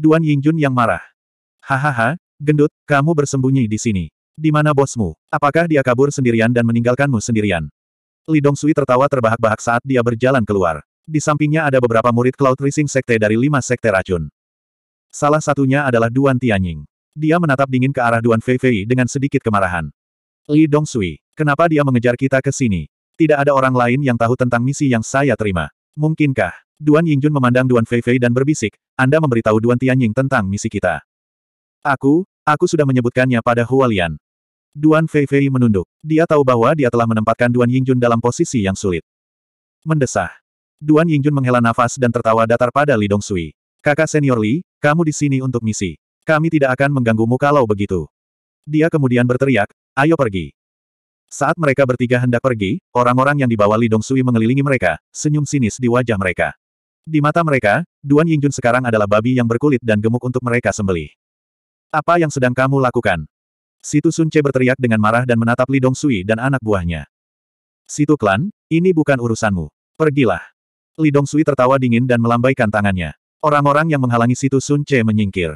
Duan Yingjun yang marah. Hahaha, gendut, kamu bersembunyi di sini. Di mana bosmu? Apakah dia kabur sendirian dan meninggalkanmu sendirian? Li Dongsui tertawa terbahak-bahak saat dia berjalan keluar. Di sampingnya ada beberapa murid Cloud Rising Sekte dari lima sekte racun. Salah satunya adalah Duan Tianying. Dia menatap dingin ke arah Duan Fei Fei dengan sedikit kemarahan. Li Dongsui, kenapa dia mengejar kita ke sini? Tidak ada orang lain yang tahu tentang misi yang saya terima. Mungkinkah? Duan Yingjun memandang Duan Fei Fei dan berbisik, Anda memberitahu Duan Tianying tentang misi kita. Aku, aku sudah menyebutkannya pada Hualian. Duan Fei Fei menunduk. Dia tahu bahwa dia telah menempatkan Duan Yingjun dalam posisi yang sulit. Mendesah. Duan Yingjun menghela nafas dan tertawa datar pada Li Dongsui. Kakak senior Li, kamu di sini untuk misi. Kami tidak akan mengganggumu kalau begitu. Dia kemudian berteriak, ayo pergi. Saat mereka bertiga hendak pergi, orang-orang yang dibawa Li Sui mengelilingi mereka, senyum sinis di wajah mereka. Di mata mereka, Duan Yingjun sekarang adalah babi yang berkulit dan gemuk untuk mereka sembelih. Apa yang sedang kamu lakukan? Situ Sun Che berteriak dengan marah dan menatap Li Sui dan anak buahnya. Situ klan, ini bukan urusanmu. Pergilah. Li Sui tertawa dingin dan melambaikan tangannya. Orang-orang yang menghalangi Situ Sun Che menyingkir.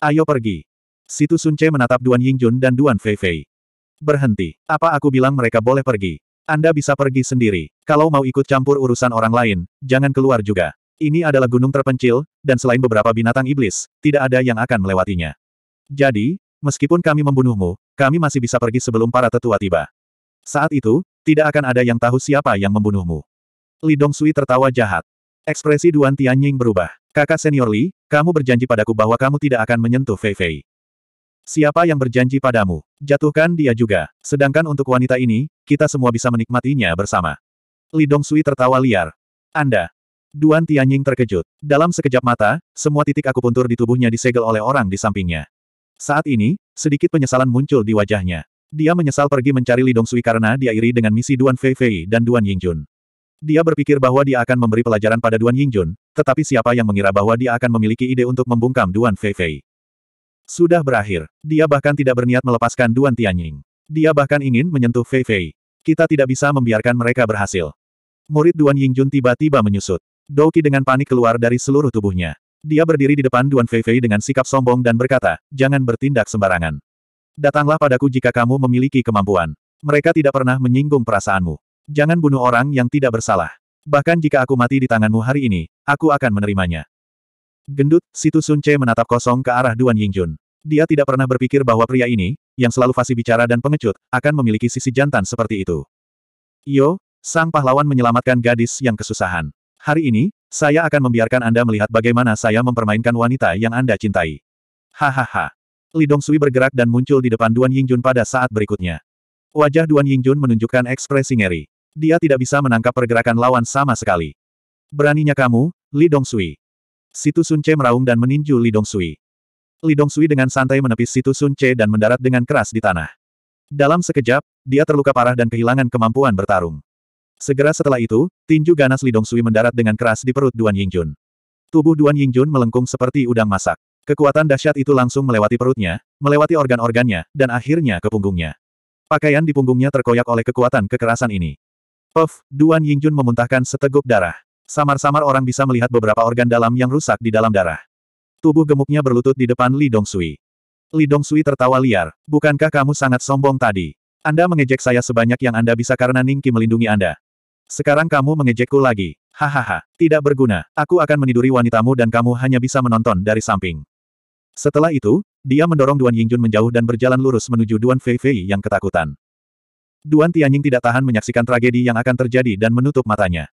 Ayo pergi. Situ Sun Che menatap Duan Yingjun dan Duan Feifei. Berhenti. Apa aku bilang mereka boleh pergi? Anda bisa pergi sendiri. Kalau mau ikut campur urusan orang lain, jangan keluar juga. Ini adalah gunung terpencil, dan selain beberapa binatang iblis, tidak ada yang akan melewatinya. Jadi, meskipun kami membunuhmu, kami masih bisa pergi sebelum para tetua tiba. Saat itu, tidak akan ada yang tahu siapa yang membunuhmu. Li Dongsui tertawa jahat. Ekspresi Duan Tianying berubah. Kakak senior Li, kamu berjanji padaku bahwa kamu tidak akan menyentuh Fei Fei. Siapa yang berjanji padamu? Jatuhkan dia juga. Sedangkan untuk wanita ini, kita semua bisa menikmatinya bersama. Li Sui tertawa liar. Anda. Duan Tianying terkejut. Dalam sekejap mata, semua titik akupuntur di tubuhnya disegel oleh orang di sampingnya. Saat ini, sedikit penyesalan muncul di wajahnya. Dia menyesal pergi mencari Li Sui karena dia iri dengan misi Duan Fei Fei dan Duan Yingjun. Dia berpikir bahwa dia akan memberi pelajaran pada Duan Yingjun, tetapi siapa yang mengira bahwa dia akan memiliki ide untuk membungkam Duan Fei Fei? Sudah berakhir. Dia bahkan tidak berniat melepaskan Duan Tianying. Dia bahkan ingin menyentuh Fei Fei. Kita tidak bisa membiarkan mereka berhasil. Murid Duan Yingjun tiba-tiba menyusut. Doki dengan panik keluar dari seluruh tubuhnya. Dia berdiri di depan Duan Fei Fei dengan sikap sombong dan berkata, jangan bertindak sembarangan. Datanglah padaku jika kamu memiliki kemampuan. Mereka tidak pernah menyinggung perasaanmu. Jangan bunuh orang yang tidak bersalah. Bahkan jika aku mati di tanganmu hari ini, aku akan menerimanya. Gendut, Situ Sun menatap kosong ke arah Duan Yingjun. Dia tidak pernah berpikir bahwa pria ini, yang selalu fasih bicara dan pengecut, akan memiliki sisi jantan seperti itu. Yo, sang pahlawan menyelamatkan gadis yang kesusahan. Hari ini, saya akan membiarkan Anda melihat bagaimana saya mempermainkan wanita yang Anda cintai. Hahaha. Lidong Sui bergerak dan muncul di depan Duan Yingjun pada saat berikutnya. Wajah Duan Yingjun menunjukkan ekspresi ngeri. Dia tidak bisa menangkap pergerakan lawan sama sekali. Beraninya kamu, Lidong Sui. Situ Sun Ce meraung dan meninju Lidong Sui. Lidong Sui dengan santai menepis Situ Sun Ce dan mendarat dengan keras di tanah. Dalam sekejap, dia terluka parah dan kehilangan kemampuan bertarung. Segera setelah itu, tinju ganas Lidong Sui mendarat dengan keras di perut Duan Yingjun. Tubuh Duan Yingjun melengkung seperti udang masak. Kekuatan dahsyat itu langsung melewati perutnya, melewati organ-organnya, dan akhirnya ke punggungnya. Pakaian di punggungnya terkoyak oleh kekuatan kekerasan ini. Puff, Duan Yingjun memuntahkan seteguk darah. Samar-samar orang bisa melihat beberapa organ dalam yang rusak di dalam darah. Tubuh gemuknya berlutut di depan Li Dongsui. Li Dongsui tertawa liar. Bukankah kamu sangat sombong tadi? Anda mengejek saya sebanyak yang Anda bisa karena Ningki melindungi Anda. Sekarang kamu mengejekku lagi. Hahaha, tidak berguna. Aku akan meniduri wanitamu dan kamu hanya bisa menonton dari samping. Setelah itu, dia mendorong Duan Yingjun menjauh dan berjalan lurus menuju Duan Fei Fei yang ketakutan. Duan Tianying tidak tahan menyaksikan tragedi yang akan terjadi dan menutup matanya.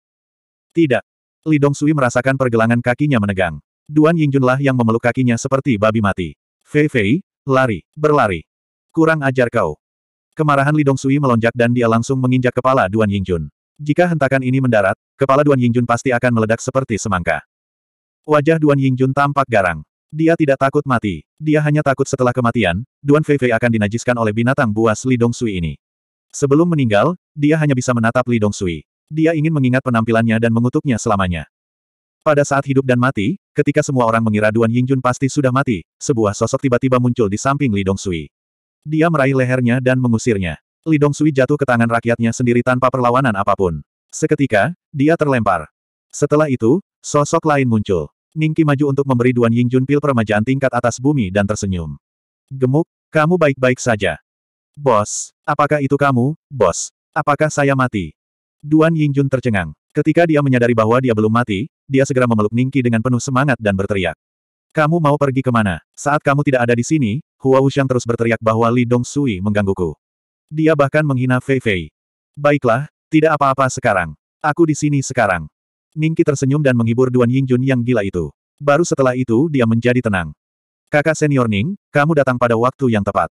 Tidak. Li Dong Sui merasakan pergelangan kakinya menegang. Duan Yingjunlah yang memeluk kakinya seperti babi mati. Fei Fei, lari, berlari. Kurang ajar kau. Kemarahan Li Dong Sui melonjak dan dia langsung menginjak kepala Duan Yingjun. Jika hentakan ini mendarat, kepala Duan Yingjun pasti akan meledak seperti semangka. Wajah Duan Yingjun tampak garang. Dia tidak takut mati. Dia hanya takut setelah kematian, Duan Fei Fei akan dinajiskan oleh binatang buas Li Dongsui ini. Sebelum meninggal, dia hanya bisa menatap Li Dongsui. Dia ingin mengingat penampilannya dan mengutuknya selamanya. Pada saat hidup dan mati, ketika semua orang mengira Duan Yingjun pasti sudah mati, sebuah sosok tiba-tiba muncul di samping Li Dongsui. Dia meraih lehernya dan mengusirnya. Li Dongsui jatuh ke tangan rakyatnya sendiri tanpa perlawanan apapun. Seketika, dia terlempar. Setelah itu, sosok lain muncul. Ningki maju untuk memberi Duan Yingjun pil peremajaan tingkat atas bumi dan tersenyum. Gemuk, kamu baik-baik saja. Bos, apakah itu kamu, bos? Apakah saya mati? Duan Yingjun tercengang. Ketika dia menyadari bahwa dia belum mati, dia segera memeluk Ningki dengan penuh semangat dan berteriak. Kamu mau pergi kemana? Saat kamu tidak ada di sini, Hua Wuxiang terus berteriak bahwa Li Dong Sui menggangguku. Dia bahkan menghina Fei Fei. Baiklah, tidak apa-apa sekarang. Aku di sini sekarang. Ningki tersenyum dan menghibur Duan Yingjun yang gila itu. Baru setelah itu dia menjadi tenang. Kakak senior Ning, kamu datang pada waktu yang tepat.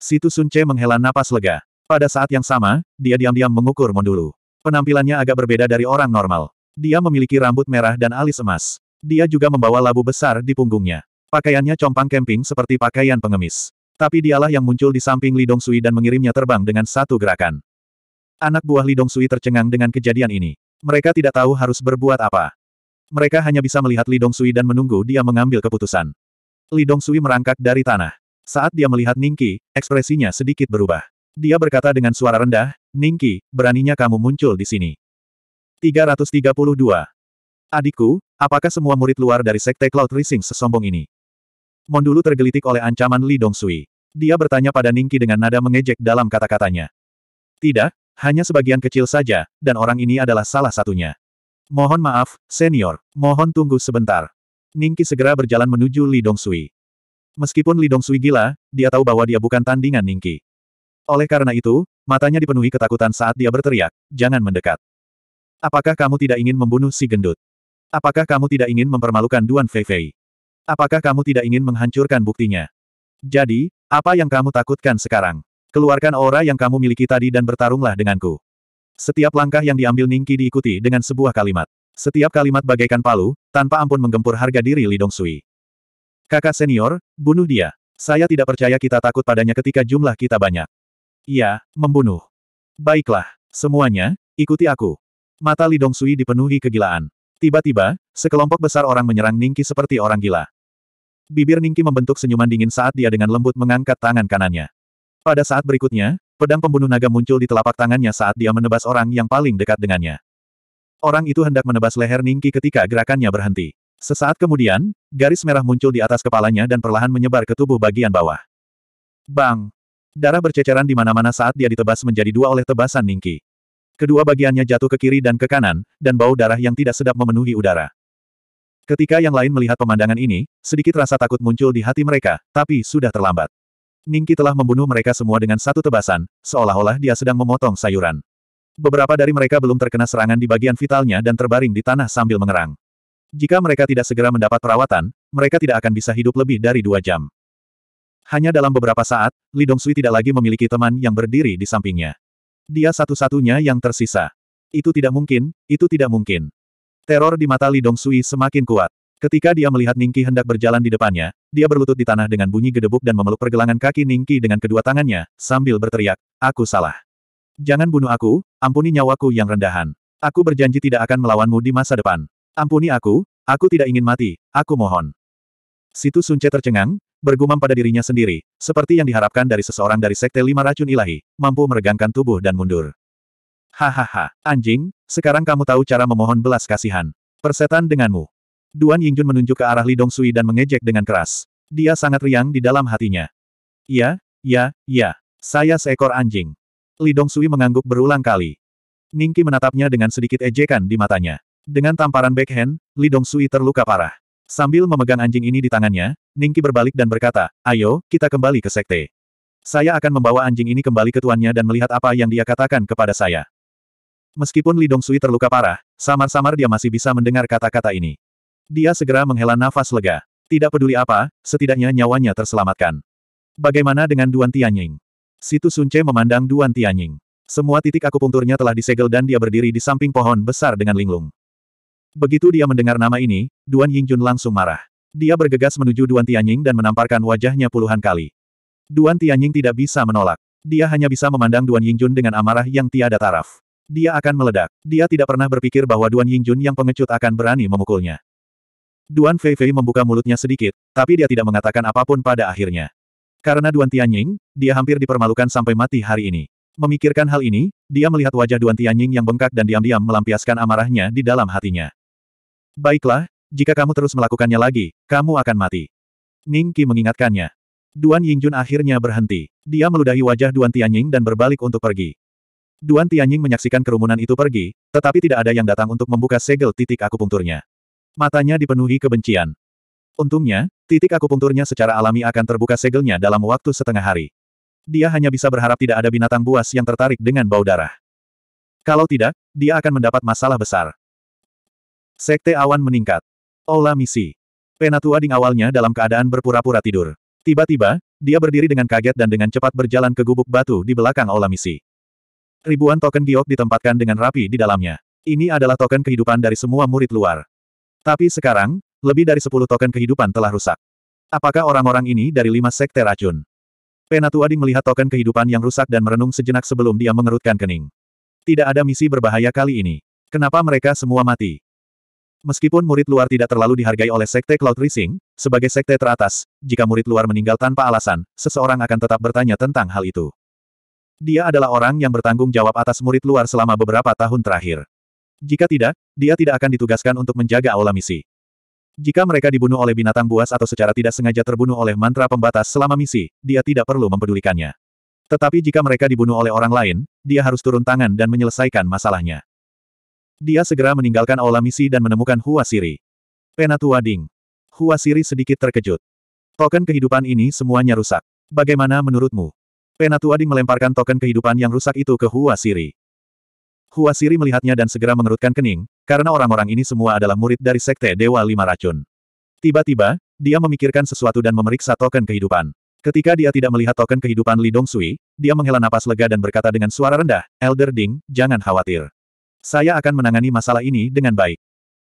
Situ Sunce menghela napas lega. Pada saat yang sama, dia diam-diam mengukur mundur. Penampilannya agak berbeda dari orang normal. Dia memiliki rambut merah dan alis emas. Dia juga membawa labu besar di punggungnya. Pakaiannya compang camping seperti pakaian pengemis. Tapi dialah yang muncul di samping Li Sui dan mengirimnya terbang dengan satu gerakan. Anak buah Li Sui tercengang dengan kejadian ini. Mereka tidak tahu harus berbuat apa. Mereka hanya bisa melihat Li Sui dan menunggu dia mengambil keputusan. Li Sui merangkak dari tanah. Saat dia melihat Ningki, ekspresinya sedikit berubah. Dia berkata dengan suara rendah, Ningki, beraninya kamu muncul di sini. 332. Adikku, apakah semua murid luar dari Sekte Cloud Rising sesombong ini? Mondulu tergelitik oleh ancaman Li Dongsui. Dia bertanya pada Ningki dengan nada mengejek dalam kata-katanya. Tidak, hanya sebagian kecil saja, dan orang ini adalah salah satunya. Mohon maaf, senior. Mohon tunggu sebentar. Ningki segera berjalan menuju Li Dongsui. Meskipun Li Dongsui gila, dia tahu bahwa dia bukan tandingan Ningki. Oleh karena itu, matanya dipenuhi ketakutan saat dia berteriak, jangan mendekat. Apakah kamu tidak ingin membunuh si gendut? Apakah kamu tidak ingin mempermalukan Duan Fei Apakah kamu tidak ingin menghancurkan buktinya? Jadi, apa yang kamu takutkan sekarang? Keluarkan aura yang kamu miliki tadi dan bertarunglah denganku. Setiap langkah yang diambil Ningki diikuti dengan sebuah kalimat. Setiap kalimat bagaikan palu, tanpa ampun menggempur harga diri Lidong Sui. Kakak senior, bunuh dia. Saya tidak percaya kita takut padanya ketika jumlah kita banyak. Iya, membunuh. Baiklah, semuanya, ikuti aku. Mata Lidong Sui dipenuhi kegilaan. Tiba-tiba, sekelompok besar orang menyerang Ningki seperti orang gila. Bibir Ningki membentuk senyuman dingin saat dia dengan lembut mengangkat tangan kanannya. Pada saat berikutnya, pedang pembunuh naga muncul di telapak tangannya saat dia menebas orang yang paling dekat dengannya. Orang itu hendak menebas leher Ningki ketika gerakannya berhenti. Sesaat kemudian, garis merah muncul di atas kepalanya dan perlahan menyebar ke tubuh bagian bawah. Bang! Darah berceceran di mana-mana saat dia ditebas menjadi dua oleh tebasan Ningki. Kedua bagiannya jatuh ke kiri dan ke kanan, dan bau darah yang tidak sedap memenuhi udara. Ketika yang lain melihat pemandangan ini, sedikit rasa takut muncul di hati mereka, tapi sudah terlambat. Ningki telah membunuh mereka semua dengan satu tebasan, seolah-olah dia sedang memotong sayuran. Beberapa dari mereka belum terkena serangan di bagian vitalnya dan terbaring di tanah sambil mengerang. Jika mereka tidak segera mendapat perawatan, mereka tidak akan bisa hidup lebih dari dua jam. Hanya dalam beberapa saat, Li Dongsui tidak lagi memiliki teman yang berdiri di sampingnya. Dia satu-satunya yang tersisa. Itu tidak mungkin, itu tidak mungkin. Teror di mata Li Dongsui semakin kuat. Ketika dia melihat Ningki hendak berjalan di depannya, dia berlutut di tanah dengan bunyi gedebuk dan memeluk pergelangan kaki Ningki dengan kedua tangannya, sambil berteriak, Aku salah. Jangan bunuh aku, ampuni nyawaku yang rendahan. Aku berjanji tidak akan melawanmu di masa depan. Ampuni aku, aku tidak ingin mati, aku mohon. Situ Sunce tercengang, bergumam pada dirinya sendiri, seperti yang diharapkan dari seseorang dari Sekte Lima Racun Ilahi, mampu meregangkan tubuh dan mundur. Hahaha, anjing, sekarang kamu tahu cara memohon belas kasihan. Persetan denganmu. Duan Yingjun menunjuk ke arah Lidong Sui dan mengejek dengan keras. Dia sangat riang di dalam hatinya. Ya, ya, ya. Saya seekor anjing. Lidong Sui mengangguk berulang kali. Ningki menatapnya dengan sedikit ejekan di matanya. Dengan tamparan backhand, Lidong Sui terluka parah. Sambil memegang anjing ini di tangannya, Ningki berbalik dan berkata, ayo, kita kembali ke sekte. Saya akan membawa anjing ini kembali ke tuannya dan melihat apa yang dia katakan kepada saya. Meskipun Lidong Sui terluka parah, samar-samar dia masih bisa mendengar kata-kata ini. Dia segera menghela nafas lega. Tidak peduli apa, setidaknya nyawanya terselamatkan. Bagaimana dengan Duan Tianying? Situ Sunce memandang Duan Tianying. Semua titik akupunkturnya telah disegel dan dia berdiri di samping pohon besar dengan linglung. Begitu dia mendengar nama ini, Duan Yingjun langsung marah. Dia bergegas menuju Duan Tianying dan menamparkan wajahnya puluhan kali. Duan Tianying tidak bisa menolak. Dia hanya bisa memandang Duan Yingjun dengan amarah yang tiada taraf. Dia akan meledak. Dia tidak pernah berpikir bahwa Duan Yingjun yang pengecut akan berani memukulnya. Duan Feifei membuka mulutnya sedikit, tapi dia tidak mengatakan apapun pada akhirnya. Karena Duan Tianying, dia hampir dipermalukan sampai mati hari ini. Memikirkan hal ini, dia melihat wajah Duan Tianying yang bengkak dan diam-diam melampiaskan amarahnya di dalam hatinya. Baiklah, jika kamu terus melakukannya lagi, kamu akan mati. Ning Qi mengingatkannya. Duan Yingjun akhirnya berhenti. Dia meludahi wajah Duan Tianying dan berbalik untuk pergi. Duan Tianying menyaksikan kerumunan itu pergi, tetapi tidak ada yang datang untuk membuka segel titik akupunkturnya. Matanya dipenuhi kebencian. Untungnya, titik akupunkturnya secara alami akan terbuka segelnya dalam waktu setengah hari. Dia hanya bisa berharap tidak ada binatang buas yang tertarik dengan bau darah. Kalau tidak, dia akan mendapat masalah besar. Sekte awan meningkat. Aula misi. Penatua Ding awalnya dalam keadaan berpura-pura tidur. Tiba-tiba, dia berdiri dengan kaget dan dengan cepat berjalan ke gubuk batu di belakang aula misi. Ribuan token giok ditempatkan dengan rapi di dalamnya. Ini adalah token kehidupan dari semua murid luar. Tapi sekarang, lebih dari 10 token kehidupan telah rusak. Apakah orang-orang ini dari lima sekte racun? Penatua Ding melihat token kehidupan yang rusak dan merenung sejenak sebelum dia mengerutkan kening. Tidak ada misi berbahaya kali ini. Kenapa mereka semua mati? Meskipun murid luar tidak terlalu dihargai oleh Sekte Cloud Rising, sebagai sekte teratas, jika murid luar meninggal tanpa alasan, seseorang akan tetap bertanya tentang hal itu. Dia adalah orang yang bertanggung jawab atas murid luar selama beberapa tahun terakhir. Jika tidak, dia tidak akan ditugaskan untuk menjaga aula misi. Jika mereka dibunuh oleh binatang buas atau secara tidak sengaja terbunuh oleh mantra pembatas selama misi, dia tidak perlu mempedulikannya. Tetapi jika mereka dibunuh oleh orang lain, dia harus turun tangan dan menyelesaikan masalahnya. Dia segera meninggalkan aula misi dan menemukan Hua Siri. Penatua Ding. Hua Siri sedikit terkejut. Token kehidupan ini semuanya rusak. Bagaimana menurutmu? Penatua Ding melemparkan token kehidupan yang rusak itu ke Hua Siri. Hua Siri melihatnya dan segera mengerutkan kening, karena orang-orang ini semua adalah murid dari Sekte Dewa Lima Racun. Tiba-tiba, dia memikirkan sesuatu dan memeriksa token kehidupan. Ketika dia tidak melihat token kehidupan Li Sui, dia menghela napas lega dan berkata dengan suara rendah, Elder Ding, jangan khawatir. Saya akan menangani masalah ini dengan baik.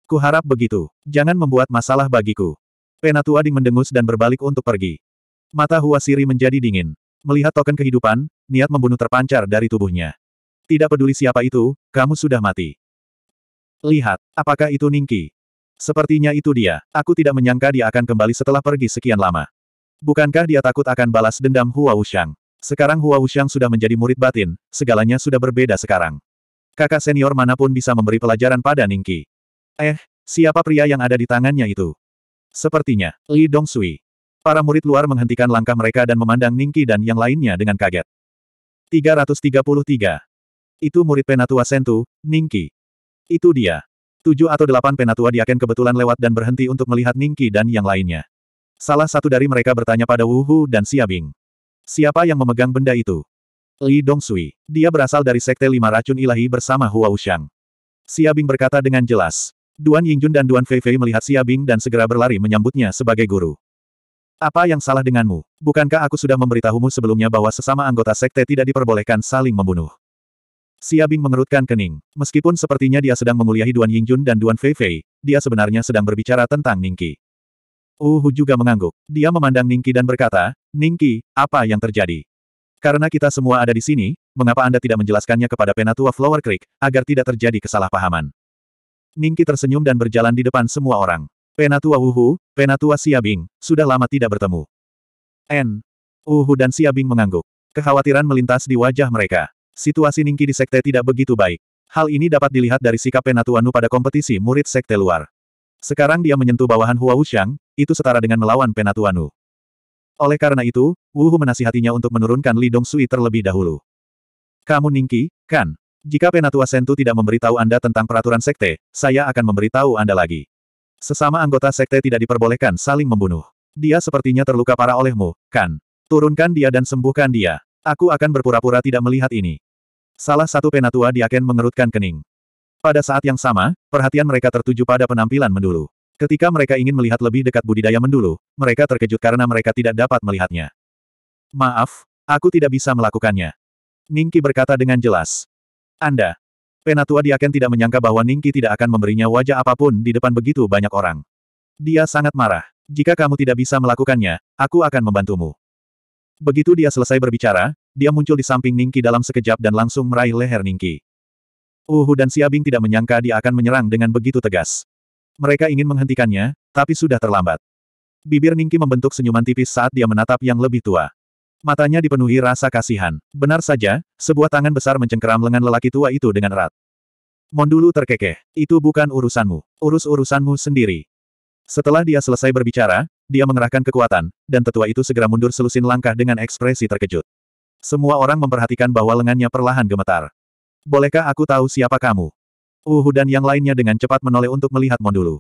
Kuharap begitu. Jangan membuat masalah bagiku. Penatua Ding mendengus dan berbalik untuk pergi. Mata Huasiri menjadi dingin. Melihat token kehidupan, niat membunuh terpancar dari tubuhnya. Tidak peduli siapa itu, kamu sudah mati. Lihat, apakah itu Ningki? Sepertinya itu dia. Aku tidak menyangka dia akan kembali setelah pergi sekian lama. Bukankah dia takut akan balas dendam Hua Wuxiang? Sekarang Hua Wuxiang sudah menjadi murid batin, segalanya sudah berbeda sekarang. Kakak senior manapun bisa memberi pelajaran pada Ningki. Eh, siapa pria yang ada di tangannya itu? Sepertinya, Li Dongsui. Para murid luar menghentikan langkah mereka dan memandang Ningki dan yang lainnya dengan kaget. 333. Itu murid penatua Sentu, Ningki. Itu dia. Tujuh atau delapan penatua diaken kebetulan lewat dan berhenti untuk melihat Ningki dan yang lainnya. Salah satu dari mereka bertanya pada Wuhu dan Bing. Siapa yang memegang benda itu? Li Dongsui. Dia berasal dari Sekte Lima Racun Ilahi bersama Hua Wuxiang. Bing berkata dengan jelas. Duan Yingjun dan Duan Feifei melihat Xia Bing dan segera berlari menyambutnya sebagai guru. Apa yang salah denganmu? Bukankah aku sudah memberitahumu sebelumnya bahwa sesama anggota sekte tidak diperbolehkan saling membunuh? Xia Bing mengerutkan kening. Meskipun sepertinya dia sedang menguliahi Duan Yingjun dan Duan Feifei, dia sebenarnya sedang berbicara tentang Ningqi. Uhu juga mengangguk. Dia memandang Ningqi dan berkata, Ningqi, apa yang terjadi? Karena kita semua ada di sini, mengapa Anda tidak menjelaskannya kepada Penatua Flower Creek, agar tidak terjadi kesalahpahaman? Ningki tersenyum dan berjalan di depan semua orang. Penatua Wuhu, Penatua Siabing, sudah lama tidak bertemu. N. Wuhu dan Siabing mengangguk. Kekhawatiran melintas di wajah mereka. Situasi Ningki di sekte tidak begitu baik. Hal ini dapat dilihat dari sikap Penatua Nu pada kompetisi murid sekte luar. Sekarang dia menyentuh bawahan Hua Wuxiang, itu setara dengan melawan Penatua Nu. Oleh karena itu, Wuhu menasihatinya untuk menurunkan Li Sui terlebih dahulu. Kamu Ningki, kan? Jika Penatua Sentu tidak memberitahu Anda tentang peraturan sekte, saya akan memberitahu Anda lagi. Sesama anggota sekte tidak diperbolehkan saling membunuh. Dia sepertinya terluka parah olehmu, kan? Turunkan dia dan sembuhkan dia. Aku akan berpura-pura tidak melihat ini. Salah satu Penatua Diaken mengerutkan kening. Pada saat yang sama, perhatian mereka tertuju pada penampilan mendulu. Ketika mereka ingin melihat lebih dekat budidaya mendulu, mereka terkejut karena mereka tidak dapat melihatnya. Maaf, aku tidak bisa melakukannya. Ningki berkata dengan jelas. Anda. Penatua Diaken tidak menyangka bahwa Ningki tidak akan memberinya wajah apapun di depan begitu banyak orang. Dia sangat marah. Jika kamu tidak bisa melakukannya, aku akan membantumu. Begitu dia selesai berbicara, dia muncul di samping Ningki dalam sekejap dan langsung meraih leher Ningki. Uhu dan Siabing tidak menyangka dia akan menyerang dengan begitu tegas. Mereka ingin menghentikannya, tapi sudah terlambat. Bibir Ningki membentuk senyuman tipis saat dia menatap yang lebih tua. Matanya dipenuhi rasa kasihan. Benar saja, sebuah tangan besar mencengkeram lengan lelaki tua itu dengan erat. Mondulu terkekeh, itu bukan urusanmu, urus urusanmu sendiri. Setelah dia selesai berbicara, dia mengerahkan kekuatan, dan tetua itu segera mundur selusin langkah dengan ekspresi terkejut. Semua orang memperhatikan bahwa lengannya perlahan gemetar. Bolehkah aku tahu siapa kamu? Uhu dan yang lainnya dengan cepat menoleh untuk melihat Mondulu.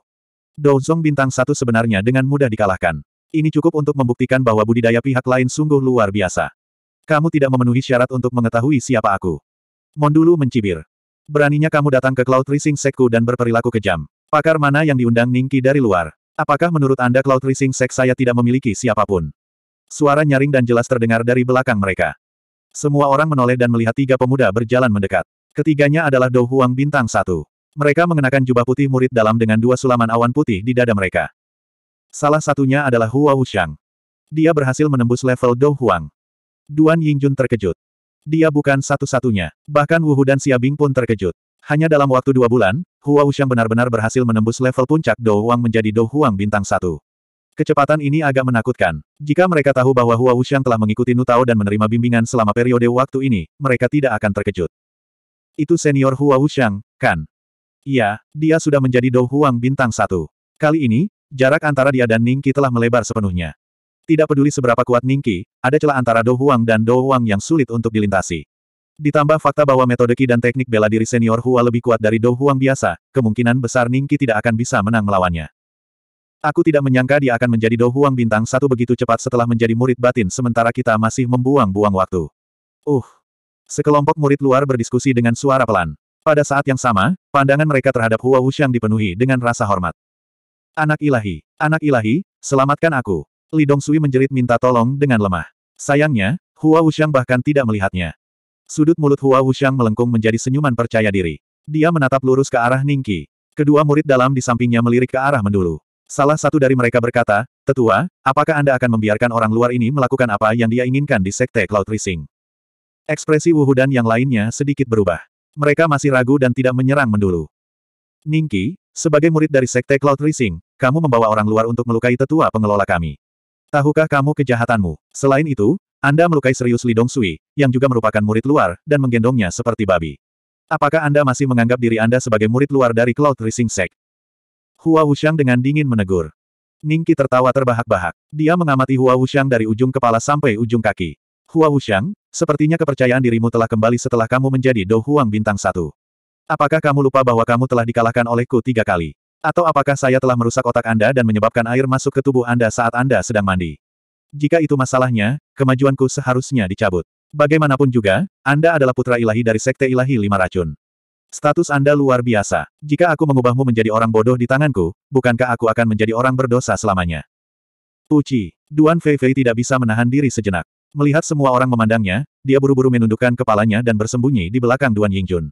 Douzong bintang satu sebenarnya dengan mudah dikalahkan. Ini cukup untuk membuktikan bahwa budidaya pihak lain sungguh luar biasa. Kamu tidak memenuhi syarat untuk mengetahui siapa aku. Mondulu mencibir. Beraninya kamu datang ke Cloud Rising Sekku dan berperilaku kejam. Pakar mana yang diundang Ningki dari luar? Apakah menurut Anda Cloud Rising Sek saya tidak memiliki siapapun? Suara nyaring dan jelas terdengar dari belakang mereka. Semua orang menoleh dan melihat tiga pemuda berjalan mendekat. Ketiganya adalah Dou Huang bintang satu. Mereka mengenakan jubah putih murid dalam dengan dua sulaman awan putih di dada mereka. Salah satunya adalah Hua Wuxiang. Dia berhasil menembus level Dou Huang. Duan Yingjun terkejut. Dia bukan satu-satunya. Bahkan Wuhu dan Siabing pun terkejut. Hanya dalam waktu dua bulan, Hua Wuxiang benar-benar berhasil menembus level puncak Dou Huang menjadi Dou Huang bintang satu. Kecepatan ini agak menakutkan. Jika mereka tahu bahwa Hua Wuxiang telah mengikuti Nutao dan menerima bimbingan selama periode waktu ini, mereka tidak akan terkejut. Itu senior Hua Wuxiang, kan? Iya, dia sudah menjadi Dou Huang bintang satu. Kali ini, jarak antara dia dan Ningki telah melebar sepenuhnya. Tidak peduli seberapa kuat Ningki, ada celah antara Dou Huang dan Dou Huang yang sulit untuk dilintasi. Ditambah fakta bahwa metode Qi dan teknik bela diri senior Hua lebih kuat dari Dou Huang biasa, kemungkinan besar Ningki tidak akan bisa menang melawannya. Aku tidak menyangka dia akan menjadi Dou Huang bintang satu begitu cepat setelah menjadi murid batin sementara kita masih membuang-buang waktu. Uh, Sekelompok murid luar berdiskusi dengan suara pelan. Pada saat yang sama, pandangan mereka terhadap Hua Wuxiang dipenuhi dengan rasa hormat. Anak ilahi, anak ilahi, selamatkan aku. Li Dongsui menjerit minta tolong dengan lemah. Sayangnya, Hua Wuxiang bahkan tidak melihatnya. Sudut mulut Hua Wuxiang melengkung menjadi senyuman percaya diri. Dia menatap lurus ke arah Ningki. Kedua murid dalam di sampingnya melirik ke arah mendulu. Salah satu dari mereka berkata, Tetua, apakah Anda akan membiarkan orang luar ini melakukan apa yang dia inginkan di Sekte Cloud Rising? Ekspresi Wu dan yang lainnya sedikit berubah. Mereka masih ragu dan tidak menyerang mendulu. Ningki, sebagai murid dari Sekte Cloud Rising, kamu membawa orang luar untuk melukai tetua pengelola kami. Tahukah kamu kejahatanmu? Selain itu, Anda melukai serius Dong Sui, yang juga merupakan murid luar, dan menggendongnya seperti babi. Apakah Anda masih menganggap diri Anda sebagai murid luar dari Cloud Rising Sek? Hua Wuxiang dengan dingin menegur. Ningki tertawa terbahak-bahak. Dia mengamati Hua Wuxiang dari ujung kepala sampai ujung kaki. Hua Wuxiang, sepertinya kepercayaan dirimu telah kembali setelah kamu menjadi Dou Huang bintang satu. Apakah kamu lupa bahwa kamu telah dikalahkan olehku tiga kali? Atau apakah saya telah merusak otak Anda dan menyebabkan air masuk ke tubuh Anda saat Anda sedang mandi? Jika itu masalahnya, kemajuanku seharusnya dicabut. Bagaimanapun juga, Anda adalah putra ilahi dari Sekte Ilahi Lima Racun. Status Anda luar biasa. Jika aku mengubahmu menjadi orang bodoh di tanganku, bukankah aku akan menjadi orang berdosa selamanya? Uci, Duan Feifei tidak bisa menahan diri sejenak. Melihat semua orang memandangnya, dia buru-buru menundukkan kepalanya dan bersembunyi di belakang Duan Yingjun.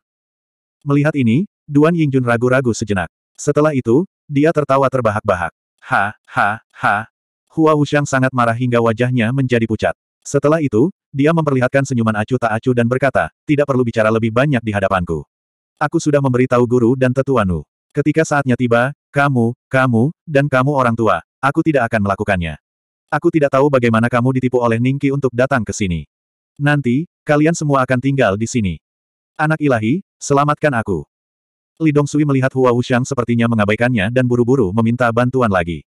Melihat ini, Duan Yingjun ragu-ragu sejenak. Setelah itu, dia tertawa terbahak-bahak. Ha, ha, ha. Hua Wuxiang sangat marah hingga wajahnya menjadi pucat. Setelah itu, dia memperlihatkan senyuman acuh tak acuh dan berkata, tidak perlu bicara lebih banyak di hadapanku. Aku sudah memberitahu guru dan tetuanu. Ketika saatnya tiba, kamu, kamu, dan kamu orang tua, aku tidak akan melakukannya. Aku tidak tahu bagaimana kamu ditipu oleh Ningki untuk datang ke sini. Nanti, kalian semua akan tinggal di sini. Anak ilahi, selamatkan aku. Lidong Sui melihat Hua Wuxiang sepertinya mengabaikannya dan buru-buru meminta bantuan lagi.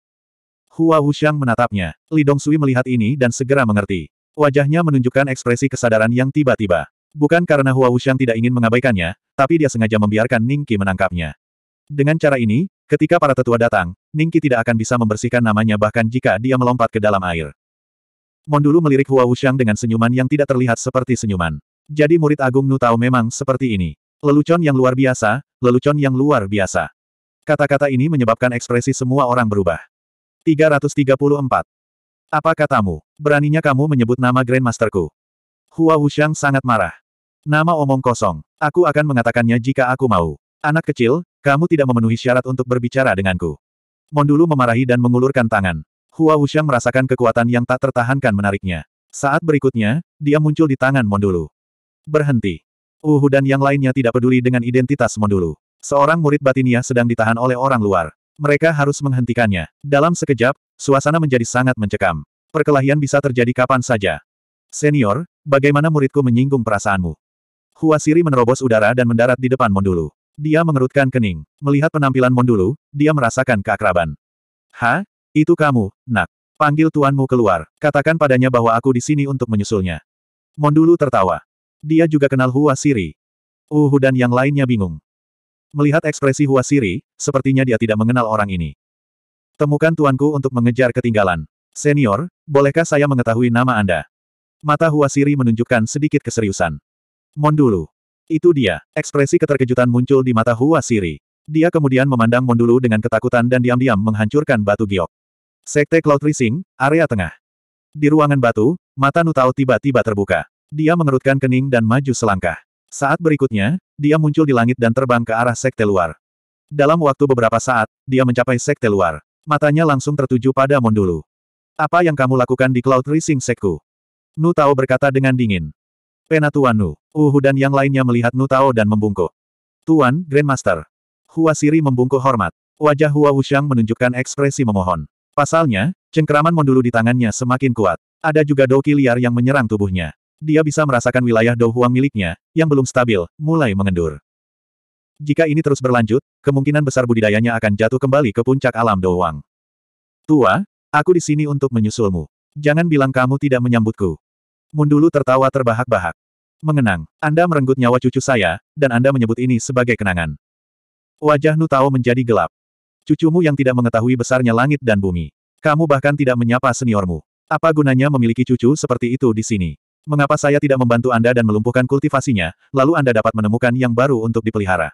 Hua Wuxiang menatapnya. Lidong Sui melihat ini dan segera mengerti. Wajahnya menunjukkan ekspresi kesadaran yang tiba-tiba. Bukan karena Hua Wuxiang tidak ingin mengabaikannya, tapi dia sengaja membiarkan Ningqi menangkapnya. Dengan cara ini, Ketika para tetua datang, Ningki tidak akan bisa membersihkan namanya bahkan jika dia melompat ke dalam air. Mondulu melirik Hua Wuxiang dengan senyuman yang tidak terlihat seperti senyuman. Jadi murid agung Nu Tao memang seperti ini. Lelucon yang luar biasa, lelucon yang luar biasa. Kata-kata ini menyebabkan ekspresi semua orang berubah. 334. Apa katamu? Beraninya kamu menyebut nama Grandmasterku. Hua Wuxiang sangat marah. Nama omong kosong. Aku akan mengatakannya jika aku mau. Anak kecil, kamu tidak memenuhi syarat untuk berbicara denganku. Mondulu memarahi dan mengulurkan tangan. Hua Wuxiang merasakan kekuatan yang tak tertahankan menariknya. Saat berikutnya, dia muncul di tangan Mondulu. Berhenti. Uhu dan yang lainnya tidak peduli dengan identitas Mondulu. Seorang murid batinia sedang ditahan oleh orang luar. Mereka harus menghentikannya. Dalam sekejap, suasana menjadi sangat mencekam. Perkelahian bisa terjadi kapan saja. Senior, bagaimana muridku menyinggung perasaanmu? Hua Huasiri menerobos udara dan mendarat di depan Mondulu. Dia mengerutkan kening. Melihat penampilan Mondulu, dia merasakan keakraban. ha Itu kamu, nak. Panggil tuanmu keluar. Katakan padanya bahwa aku di sini untuk menyusulnya. Mondulu tertawa. Dia juga kenal Hua Siri. Uhu dan yang lainnya bingung. Melihat ekspresi Hua Siri, sepertinya dia tidak mengenal orang ini. Temukan tuanku untuk mengejar ketinggalan. Senior, bolehkah saya mengetahui nama Anda? Mata Hua Siri menunjukkan sedikit keseriusan. Mondulu. Itu dia. Ekspresi keterkejutan muncul di mata Hua Siri. Dia kemudian memandang Mondulu dengan ketakutan dan diam-diam menghancurkan batu giok. Sekte Cloud Rising, area tengah. Di ruangan batu, mata Nutao tiba-tiba terbuka. Dia mengerutkan kening dan maju selangkah. Saat berikutnya, dia muncul di langit dan terbang ke arah sekte luar. Dalam waktu beberapa saat, dia mencapai sekte luar. Matanya langsung tertuju pada Mondulu. Apa yang kamu lakukan di Cloud Rising Sekku? Nu Tao berkata dengan dingin. Tuan Nu, Uhu dan yang lainnya melihat Nu Tao dan membungkuk. Tuan, Grandmaster. Hua Siri membungkuk hormat. Wajah Hua Wuxiang menunjukkan ekspresi memohon. Pasalnya, cengkeraman mondulu di tangannya semakin kuat. Ada juga doki liar yang menyerang tubuhnya. Dia bisa merasakan wilayah Dou Huang miliknya, yang belum stabil, mulai mengendur. Jika ini terus berlanjut, kemungkinan besar budidayanya akan jatuh kembali ke puncak alam Dou Huang. Tua, aku di sini untuk menyusulmu. Jangan bilang kamu tidak menyambutku. Mundulu tertawa terbahak-bahak. Mengenang, Anda merenggut nyawa cucu saya, dan Anda menyebut ini sebagai kenangan. Wajah Nutao menjadi gelap. Cucumu yang tidak mengetahui besarnya langit dan bumi. Kamu bahkan tidak menyapa seniormu. Apa gunanya memiliki cucu seperti itu di sini? Mengapa saya tidak membantu Anda dan melumpuhkan kultivasinya, lalu Anda dapat menemukan yang baru untuk dipelihara?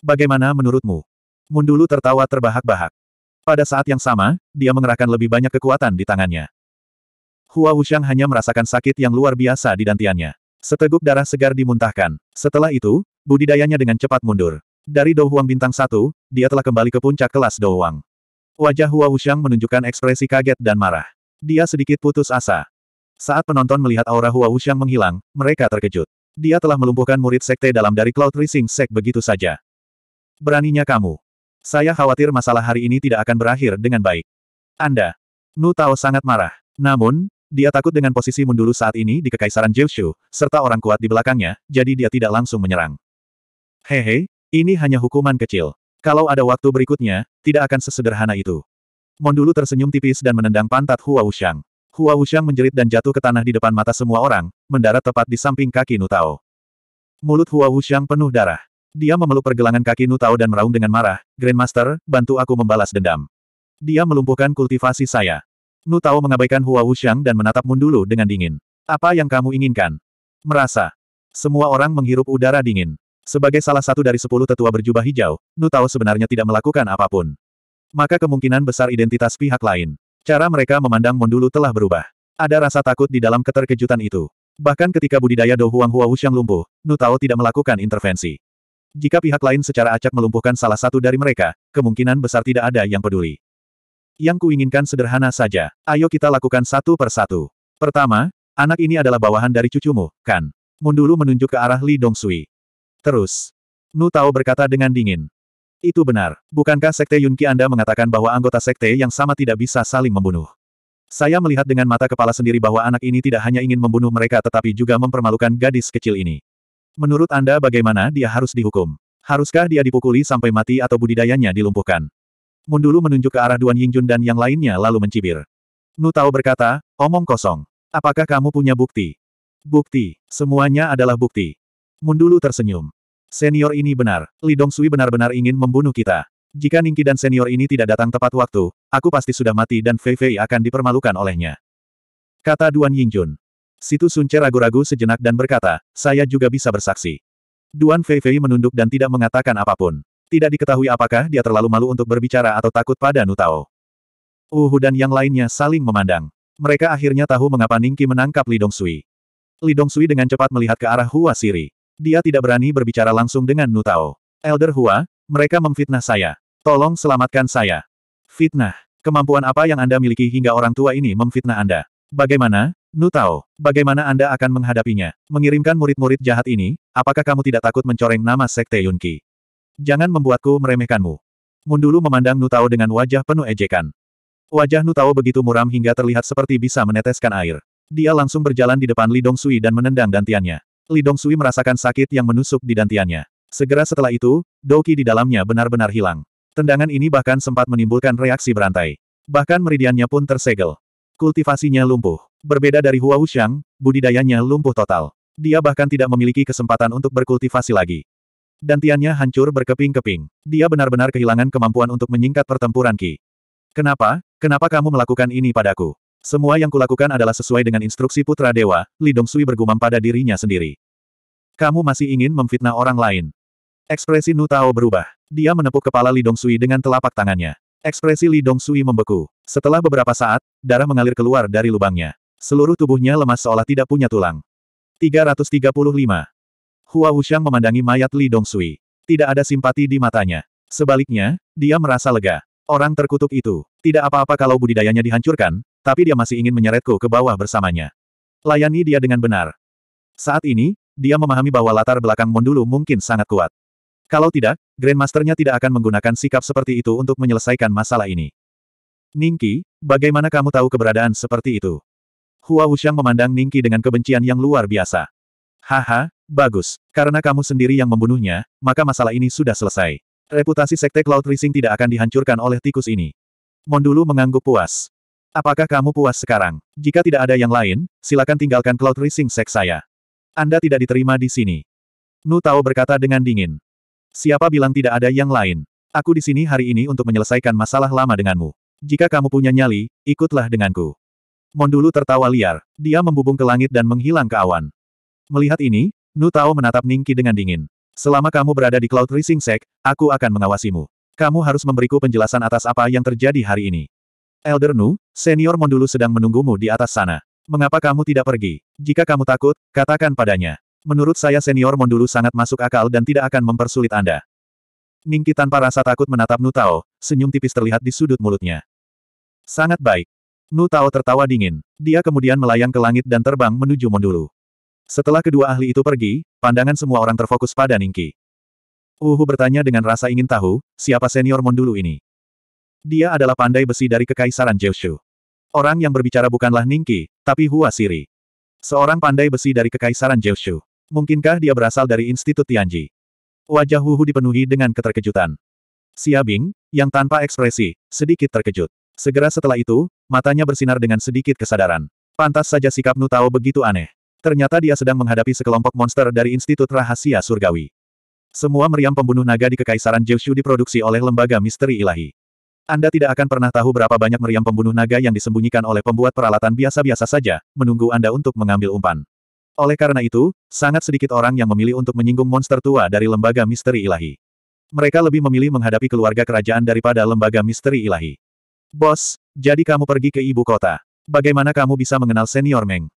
Bagaimana menurutmu? Mundulu tertawa terbahak-bahak. Pada saat yang sama, dia mengerahkan lebih banyak kekuatan di tangannya. Hua Wuxiang hanya merasakan sakit yang luar biasa di dantiannya. Seteguk darah segar dimuntahkan. Setelah itu, budidayanya dengan cepat mundur. Dari Douhuang bintang Satu, dia telah kembali ke puncak kelas Douhuang. Wajah Hua Wuxiang menunjukkan ekspresi kaget dan marah. Dia sedikit putus asa. Saat penonton melihat aura Hua Wuxiang menghilang, mereka terkejut. Dia telah melumpuhkan murid sekte dalam dari Cloud Rising Sek begitu saja. Beraninya kamu. Saya khawatir masalah hari ini tidak akan berakhir dengan baik. Anda. Nu Tao sangat marah. Namun, dia takut dengan posisi Mundulu saat ini di Kekaisaran Jiushu, serta orang kuat di belakangnya, jadi dia tidak langsung menyerang. Hehe, ini hanya hukuman kecil. Kalau ada waktu berikutnya, tidak akan sesederhana itu. Mondulu tersenyum tipis dan menendang pantat Hua Wuxiang. Hua Wuxiang menjerit dan jatuh ke tanah di depan mata semua orang, mendarat tepat di samping kaki Nutao. Mulut Hua Wuxiang penuh darah. Dia memeluk pergelangan kaki Nutao dan meraung dengan marah, Grandmaster, bantu aku membalas dendam. Dia melumpuhkan kultivasi saya. Nu Tao mengabaikan Hua Wuxiang dan menatap Mundulu dengan dingin. Apa yang kamu inginkan? Merasa. Semua orang menghirup udara dingin. Sebagai salah satu dari sepuluh tetua berjubah hijau, Nu Tao sebenarnya tidak melakukan apapun. Maka kemungkinan besar identitas pihak lain. Cara mereka memandang Mundulu telah berubah. Ada rasa takut di dalam keterkejutan itu. Bahkan ketika budidaya Do Huang Hua Wuxiang lumpuh, Nu Tao tidak melakukan intervensi. Jika pihak lain secara acak melumpuhkan salah satu dari mereka, kemungkinan besar tidak ada yang peduli. Yang kuinginkan sederhana saja. Ayo kita lakukan satu per satu. Pertama, anak ini adalah bawahan dari cucumu, kan? Mundulu menunjuk ke arah Li Dongsui. Terus. Nu Tao berkata dengan dingin. Itu benar. Bukankah Sekte Yunqi Anda mengatakan bahwa anggota Sekte yang sama tidak bisa saling membunuh? Saya melihat dengan mata kepala sendiri bahwa anak ini tidak hanya ingin membunuh mereka tetapi juga mempermalukan gadis kecil ini. Menurut Anda bagaimana dia harus dihukum? Haruskah dia dipukuli sampai mati atau budidayanya dilumpuhkan? Mundulu menunjuk ke arah Duan Yingjun dan yang lainnya lalu mencibir. Nu Tao berkata, omong kosong. Apakah kamu punya bukti? Bukti, semuanya adalah bukti. Mundulu tersenyum. Senior ini benar, Li Dongsui benar-benar ingin membunuh kita. Jika Ningki dan senior ini tidak datang tepat waktu, aku pasti sudah mati dan Fei Fei akan dipermalukan olehnya. Kata Duan Yingjun. Situ Sunce ragu-ragu sejenak dan berkata, saya juga bisa bersaksi. Duan Fei Fei menunduk dan tidak mengatakan apapun. Tidak diketahui apakah dia terlalu malu untuk berbicara atau takut pada Nutao. Uhu dan yang lainnya saling memandang. Mereka akhirnya tahu mengapa Ningki menangkap Lidong Sui. Lidong Sui dengan cepat melihat ke arah Hua Siri. Dia tidak berani berbicara langsung dengan Nutao. Elder Hua, mereka memfitnah saya. Tolong selamatkan saya. Fitnah. Kemampuan apa yang Anda miliki hingga orang tua ini memfitnah Anda? Bagaimana, Nutao, bagaimana Anda akan menghadapinya? Mengirimkan murid-murid jahat ini, apakah kamu tidak takut mencoreng nama Sekte Yunki? Jangan membuatku meremehkanmu. Mundulu memandang Nutao dengan wajah penuh ejekan. Wajah Nutao begitu muram hingga terlihat seperti bisa meneteskan air. Dia langsung berjalan di depan Lidong Sui dan menendang dantiannya. Lidong Sui merasakan sakit yang menusuk di dantiannya. Segera setelah itu, Doki di dalamnya benar-benar hilang. Tendangan ini bahkan sempat menimbulkan reaksi berantai. Bahkan meridiannya pun tersegel. Kultivasinya lumpuh. Berbeda dari Hua Wuxiang, budidayanya lumpuh total. Dia bahkan tidak memiliki kesempatan untuk berkultivasi lagi. Dantiannya hancur berkeping-keping. Dia benar-benar kehilangan kemampuan untuk menyingkat pertempuran Ki. Kenapa? Kenapa kamu melakukan ini padaku? Semua yang kulakukan adalah sesuai dengan instruksi Putra Dewa, Lidong Sui bergumam pada dirinya sendiri. Kamu masih ingin memfitnah orang lain. Ekspresi Nu Tao berubah. Dia menepuk kepala Lidong Sui dengan telapak tangannya. Ekspresi Lidong Sui membeku. Setelah beberapa saat, darah mengalir keluar dari lubangnya. Seluruh tubuhnya lemas seolah tidak punya tulang. 335. Hua Wuxiang memandangi mayat Li Dongsui. Tidak ada simpati di matanya. Sebaliknya, dia merasa lega. Orang terkutuk itu. Tidak apa-apa kalau budidayanya dihancurkan, tapi dia masih ingin menyeretku ke bawah bersamanya. Layani dia dengan benar. Saat ini, dia memahami bahwa latar belakang Mondulu mungkin sangat kuat. Kalau tidak, Grandmasternya tidak akan menggunakan sikap seperti itu untuk menyelesaikan masalah ini. Ningki, bagaimana kamu tahu keberadaan seperti itu? Hua Wuxiang memandang Ningki dengan kebencian yang luar biasa. Haha, Bagus. Karena kamu sendiri yang membunuhnya, maka masalah ini sudah selesai. Reputasi Sekte Cloud Rising tidak akan dihancurkan oleh tikus ini. Mondulu mengangguk puas. Apakah kamu puas sekarang? Jika tidak ada yang lain, silakan tinggalkan Cloud Rising Sek saya. Anda tidak diterima di sini. Nu Tao berkata dengan dingin. Siapa bilang tidak ada yang lain? Aku di sini hari ini untuk menyelesaikan masalah lama denganmu. Jika kamu punya nyali, ikutlah denganku. Mondulu tertawa liar. Dia membubung ke langit dan menghilang ke awan. Melihat ini, Nu Tao menatap Ningki dengan dingin. Selama kamu berada di Cloud Rising Sect, aku akan mengawasimu. Kamu harus memberiku penjelasan atas apa yang terjadi hari ini. Elder Nu, senior Mondulu sedang menunggumu di atas sana. Mengapa kamu tidak pergi? Jika kamu takut, katakan padanya. Menurut saya senior Mondulu sangat masuk akal dan tidak akan mempersulit Anda. Ningki tanpa rasa takut menatap Nu Tao, senyum tipis terlihat di sudut mulutnya. Sangat baik. Nu Tao tertawa dingin. Dia kemudian melayang ke langit dan terbang menuju Mondulu. Setelah kedua ahli itu pergi, pandangan semua orang terfokus pada Ningki. Uhu bertanya dengan rasa ingin tahu, siapa senior mondulu ini? Dia adalah pandai besi dari Kekaisaran Jiushu. Orang yang berbicara bukanlah Ningki, tapi Hua Siri. Seorang pandai besi dari Kekaisaran Jiushu. Mungkinkah dia berasal dari Institut Tianji? Wajah Hu Hu dipenuhi dengan keterkejutan. Siabing, yang tanpa ekspresi, sedikit terkejut. Segera setelah itu, matanya bersinar dengan sedikit kesadaran. Pantas saja sikap Nu Tao begitu aneh. Ternyata dia sedang menghadapi sekelompok monster dari Institut Rahasia Surgawi. Semua meriam pembunuh naga di Kekaisaran Jiushu diproduksi oleh lembaga misteri ilahi. Anda tidak akan pernah tahu berapa banyak meriam pembunuh naga yang disembunyikan oleh pembuat peralatan biasa-biasa saja, menunggu Anda untuk mengambil umpan. Oleh karena itu, sangat sedikit orang yang memilih untuk menyinggung monster tua dari lembaga misteri ilahi. Mereka lebih memilih menghadapi keluarga kerajaan daripada lembaga misteri ilahi. Bos, jadi kamu pergi ke ibu kota. Bagaimana kamu bisa mengenal senior Meng?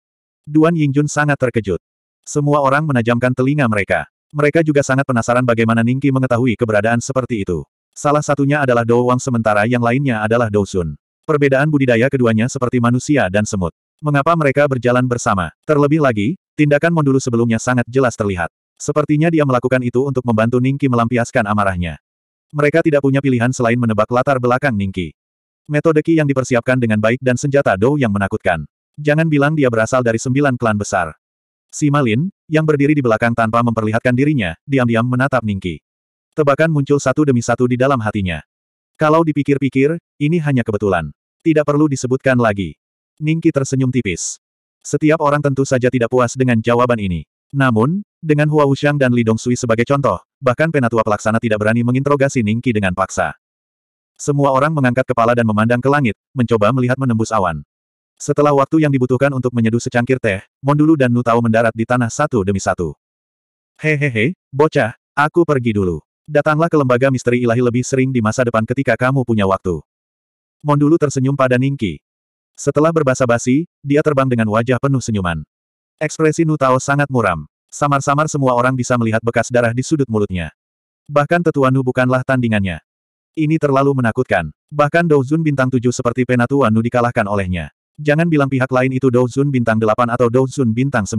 Duan Yingjun sangat terkejut. Semua orang menajamkan telinga mereka. Mereka juga sangat penasaran bagaimana Ningki mengetahui keberadaan seperti itu. Salah satunya adalah Dou Wang sementara yang lainnya adalah Dou Sun. Perbedaan budidaya keduanya seperti manusia dan semut. Mengapa mereka berjalan bersama? Terlebih lagi, tindakan Mondulu sebelumnya sangat jelas terlihat. Sepertinya dia melakukan itu untuk membantu Ningki melampiaskan amarahnya. Mereka tidak punya pilihan selain menebak latar belakang Ningki. Metode Ki yang dipersiapkan dengan baik dan senjata Dou yang menakutkan. Jangan bilang dia berasal dari sembilan klan besar. Si Malin yang berdiri di belakang tanpa memperlihatkan dirinya, diam-diam menatap Ningki. Tebakan muncul satu demi satu di dalam hatinya. Kalau dipikir-pikir, ini hanya kebetulan. Tidak perlu disebutkan lagi. Ningki tersenyum tipis. Setiap orang tentu saja tidak puas dengan jawaban ini. Namun, dengan Hua Wuxiang dan Li Dongsui sebagai contoh, bahkan penatua pelaksana tidak berani menginterogasi Ningki dengan paksa. Semua orang mengangkat kepala dan memandang ke langit, mencoba melihat menembus awan. Setelah waktu yang dibutuhkan untuk menyeduh secangkir teh, Mondulu dan Nutao mendarat di tanah satu demi satu. Hehehe, bocah, aku pergi dulu. Datanglah ke lembaga misteri ilahi lebih sering di masa depan ketika kamu punya waktu. Mondulu tersenyum pada Ningki. Setelah berbahasa basi, dia terbang dengan wajah penuh senyuman. Ekspresi Nutao sangat muram. Samar-samar semua orang bisa melihat bekas darah di sudut mulutnya. Bahkan tetua Nu bukanlah tandingannya. Ini terlalu menakutkan. Bahkan Douzun bintang tujuh seperti Penatua Nu dikalahkan olehnya. Jangan bilang pihak lain itu Douzun bintang 8 atau Douzun bintang 9.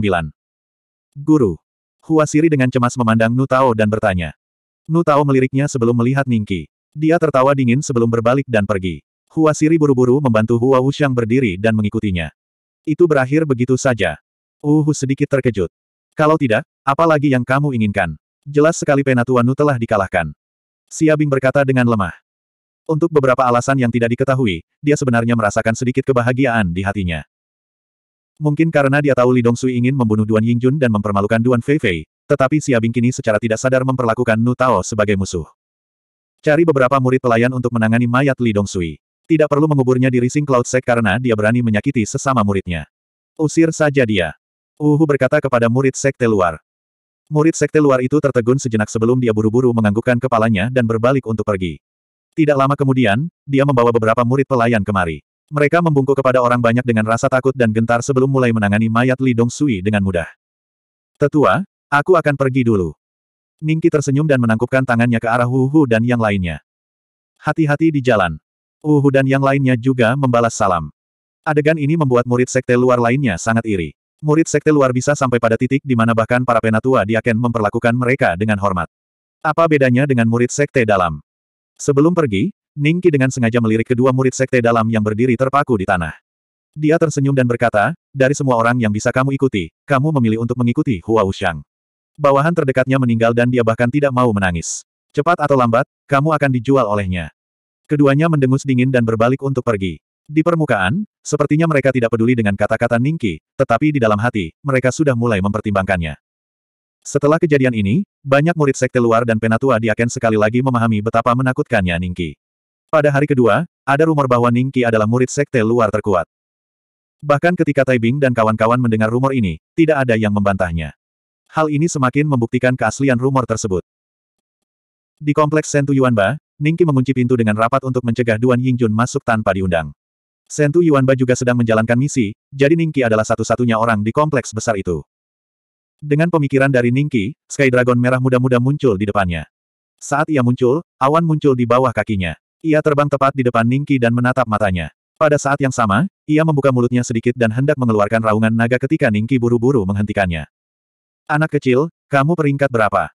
Guru. Huasiri dengan cemas memandang Tao dan bertanya. Tao meliriknya sebelum melihat Ningki. Dia tertawa dingin sebelum berbalik dan pergi. Huasiri buru-buru membantu Hua Wuxiang berdiri dan mengikutinya. Itu berakhir begitu saja. Uhu sedikit terkejut. Kalau tidak, apa lagi yang kamu inginkan? Jelas sekali penatuan Nu telah dikalahkan. Siabing berkata dengan lemah. Untuk beberapa alasan yang tidak diketahui, dia sebenarnya merasakan sedikit kebahagiaan di hatinya. Mungkin karena dia tahu Li Dongsui ingin membunuh Duan Yingjun dan mempermalukan Duan Feifei, tetapi Xia Bing kini secara tidak sadar memperlakukan Nu Tao sebagai musuh. Cari beberapa murid pelayan untuk menangani mayat Li Dongsui. Tidak perlu menguburnya di Rising Cloud Sek karena dia berani menyakiti sesama muridnya. Usir saja dia. Uhu berkata kepada murid sekte luar. Murid sekte luar itu tertegun sejenak sebelum dia buru-buru menganggukkan kepalanya dan berbalik untuk pergi. Tidak lama kemudian, dia membawa beberapa murid pelayan kemari. Mereka membungkuk kepada orang banyak dengan rasa takut dan gentar sebelum mulai menangani mayat Li Dong Sui dengan mudah. Tetua, aku akan pergi dulu. Ningki tersenyum dan menangkupkan tangannya ke arah Wu dan yang lainnya. Hati-hati di jalan. Wu dan yang lainnya juga membalas salam. Adegan ini membuat murid sekte luar lainnya sangat iri. Murid sekte luar bisa sampai pada titik di mana bahkan para penatua diaken memperlakukan mereka dengan hormat. Apa bedanya dengan murid sekte dalam? Sebelum pergi, Ningki dengan sengaja melirik kedua murid sekte dalam yang berdiri terpaku di tanah. Dia tersenyum dan berkata, dari semua orang yang bisa kamu ikuti, kamu memilih untuk mengikuti Hua Wuxiang. Bawahan terdekatnya meninggal dan dia bahkan tidak mau menangis. Cepat atau lambat, kamu akan dijual olehnya. Keduanya mendengus dingin dan berbalik untuk pergi. Di permukaan, sepertinya mereka tidak peduli dengan kata-kata Ningki, tetapi di dalam hati, mereka sudah mulai mempertimbangkannya. Setelah kejadian ini, banyak murid sekte luar dan penatua di Aken sekali lagi memahami betapa menakutkannya Ningki. Pada hari kedua, ada rumor bahwa Ningki adalah murid sekte luar terkuat. Bahkan ketika Taibing dan kawan-kawan mendengar rumor ini, tidak ada yang membantahnya. Hal ini semakin membuktikan keaslian rumor tersebut. Di kompleks Sentu Yuanba, Ningki mengunci pintu dengan rapat untuk mencegah Duan Yingjun masuk tanpa diundang. Sentu Yuanba juga sedang menjalankan misi, jadi Ningki adalah satu-satunya orang di kompleks besar itu. Dengan pemikiran dari Ningki, Sky Dragon merah muda-muda muncul di depannya. Saat ia muncul, awan muncul di bawah kakinya. Ia terbang tepat di depan Ningki dan menatap matanya. Pada saat yang sama, ia membuka mulutnya sedikit dan hendak mengeluarkan raungan naga ketika Ningki buru-buru menghentikannya. Anak kecil, kamu peringkat berapa?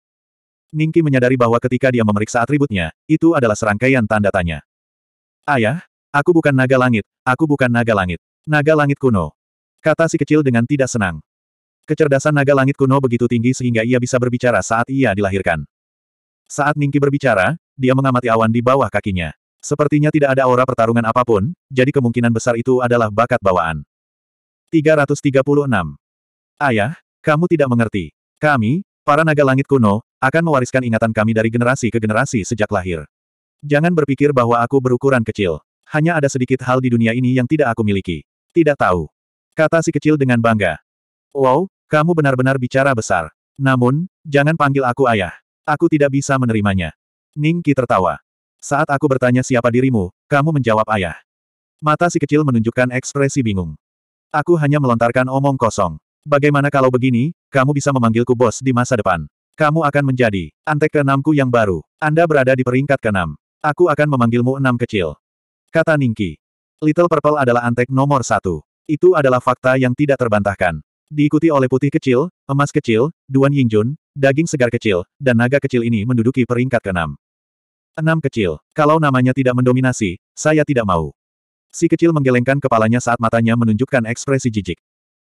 Ningki menyadari bahwa ketika dia memeriksa atributnya, itu adalah serangkaian tanda tanya. Ayah, aku bukan naga langit, aku bukan naga langit. Naga langit kuno. Kata si kecil dengan tidak senang. Kecerdasan naga langit kuno begitu tinggi sehingga ia bisa berbicara saat ia dilahirkan. Saat Ningki berbicara, dia mengamati awan di bawah kakinya. Sepertinya tidak ada aura pertarungan apapun, jadi kemungkinan besar itu adalah bakat bawaan. 336. Ayah, kamu tidak mengerti. Kami, para naga langit kuno, akan mewariskan ingatan kami dari generasi ke generasi sejak lahir. Jangan berpikir bahwa aku berukuran kecil. Hanya ada sedikit hal di dunia ini yang tidak aku miliki. Tidak tahu. Kata si kecil dengan bangga. Wow, kamu benar-benar bicara besar. Namun, jangan panggil aku ayah. Aku tidak bisa menerimanya. Ning Qi tertawa. Saat aku bertanya siapa dirimu, kamu menjawab ayah. Mata si kecil menunjukkan ekspresi bingung. Aku hanya melontarkan omong kosong. Bagaimana kalau begini, kamu bisa memanggilku bos di masa depan. Kamu akan menjadi antek keenamku yang baru. Anda berada di peringkat keenam. Aku akan memanggilmu enam kecil. Kata Ningki. Little Purple adalah antek nomor satu. Itu adalah fakta yang tidak terbantahkan. Diikuti oleh putih kecil, emas kecil, Duan Yingjun, daging segar kecil, dan naga kecil ini menduduki peringkat keenam. Enam kecil. Kalau namanya tidak mendominasi, saya tidak mau. Si kecil menggelengkan kepalanya saat matanya menunjukkan ekspresi jijik.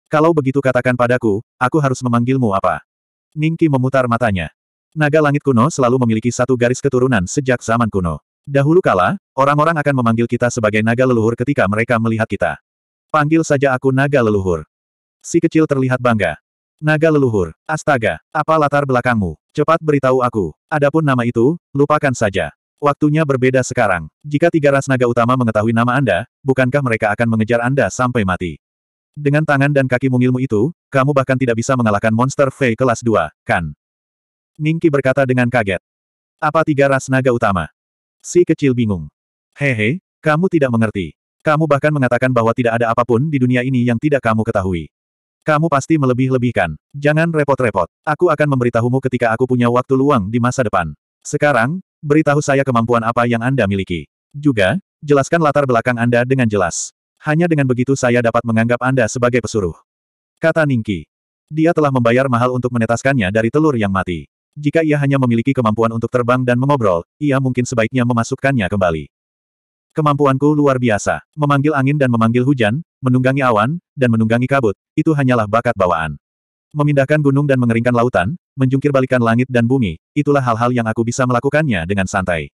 Kalau begitu katakan padaku, aku harus memanggilmu apa? Ningki memutar matanya. Naga langit kuno selalu memiliki satu garis keturunan sejak zaman kuno. Dahulu kala, orang-orang akan memanggil kita sebagai naga leluhur ketika mereka melihat kita. Panggil saja aku naga leluhur. Si kecil terlihat bangga. Naga leluhur, astaga, apa latar belakangmu? Cepat beritahu aku. Adapun nama itu, lupakan saja. Waktunya berbeda sekarang. Jika tiga ras naga utama mengetahui nama Anda, bukankah mereka akan mengejar Anda sampai mati? Dengan tangan dan kaki mungilmu itu, kamu bahkan tidak bisa mengalahkan monster V kelas 2, kan? Ningki berkata dengan kaget. Apa tiga ras naga utama? Si kecil bingung. Hehe, kamu tidak mengerti. Kamu bahkan mengatakan bahwa tidak ada apapun di dunia ini yang tidak kamu ketahui. Kamu pasti melebih-lebihkan. Jangan repot-repot. Aku akan memberitahumu ketika aku punya waktu luang di masa depan. Sekarang, beritahu saya kemampuan apa yang Anda miliki. Juga, jelaskan latar belakang Anda dengan jelas. Hanya dengan begitu saya dapat menganggap Anda sebagai pesuruh. Kata Ningki. Dia telah membayar mahal untuk menetaskannya dari telur yang mati. Jika ia hanya memiliki kemampuan untuk terbang dan mengobrol, ia mungkin sebaiknya memasukkannya kembali. Kemampuanku luar biasa. Memanggil angin dan memanggil hujan, menunggangi awan, dan menunggangi kabut, itu hanyalah bakat bawaan. Memindahkan gunung dan mengeringkan lautan, menjungkir balikan langit dan bumi, itulah hal-hal yang aku bisa melakukannya dengan santai.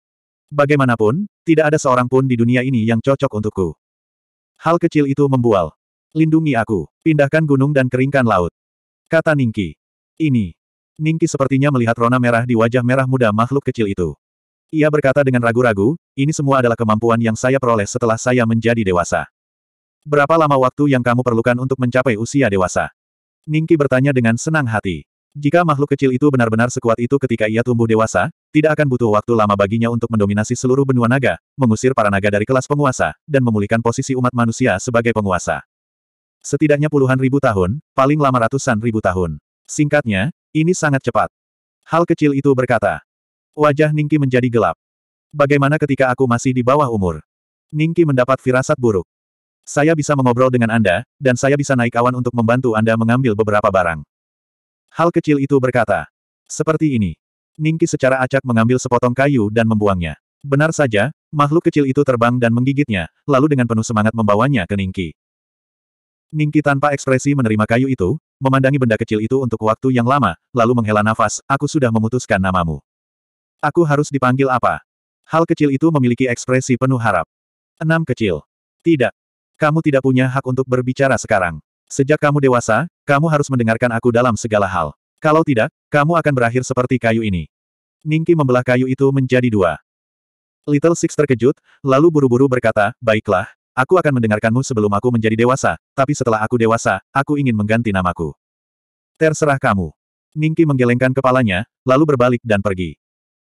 Bagaimanapun, tidak ada seorang pun di dunia ini yang cocok untukku. Hal kecil itu membual. Lindungi aku, pindahkan gunung dan keringkan laut. Kata Ningki. Ini. Ningki sepertinya melihat rona merah di wajah merah muda makhluk kecil itu. Ia berkata dengan ragu-ragu, ini semua adalah kemampuan yang saya peroleh setelah saya menjadi dewasa. Berapa lama waktu yang kamu perlukan untuk mencapai usia dewasa? Ningki bertanya dengan senang hati. Jika makhluk kecil itu benar-benar sekuat itu ketika ia tumbuh dewasa, tidak akan butuh waktu lama baginya untuk mendominasi seluruh benua naga, mengusir para naga dari kelas penguasa, dan memulihkan posisi umat manusia sebagai penguasa. Setidaknya puluhan ribu tahun, paling lama ratusan ribu tahun. Singkatnya, ini sangat cepat. Hal kecil itu berkata, Wajah Ningki menjadi gelap. Bagaimana ketika aku masih di bawah umur? Ningki mendapat firasat buruk. Saya bisa mengobrol dengan Anda, dan saya bisa naik awan untuk membantu Anda mengambil beberapa barang. Hal kecil itu berkata. Seperti ini. Ningki secara acak mengambil sepotong kayu dan membuangnya. Benar saja, makhluk kecil itu terbang dan menggigitnya, lalu dengan penuh semangat membawanya ke Ningki. Ningki tanpa ekspresi menerima kayu itu, memandangi benda kecil itu untuk waktu yang lama, lalu menghela nafas, aku sudah memutuskan namamu. Aku harus dipanggil apa? Hal kecil itu memiliki ekspresi penuh harap. Enam kecil. Tidak. Kamu tidak punya hak untuk berbicara sekarang. Sejak kamu dewasa, kamu harus mendengarkan aku dalam segala hal. Kalau tidak, kamu akan berakhir seperti kayu ini. Ningki membelah kayu itu menjadi dua. Little Six terkejut, lalu buru-buru berkata, Baiklah, aku akan mendengarkanmu sebelum aku menjadi dewasa, tapi setelah aku dewasa, aku ingin mengganti namaku. Terserah kamu. Ningki menggelengkan kepalanya, lalu berbalik dan pergi.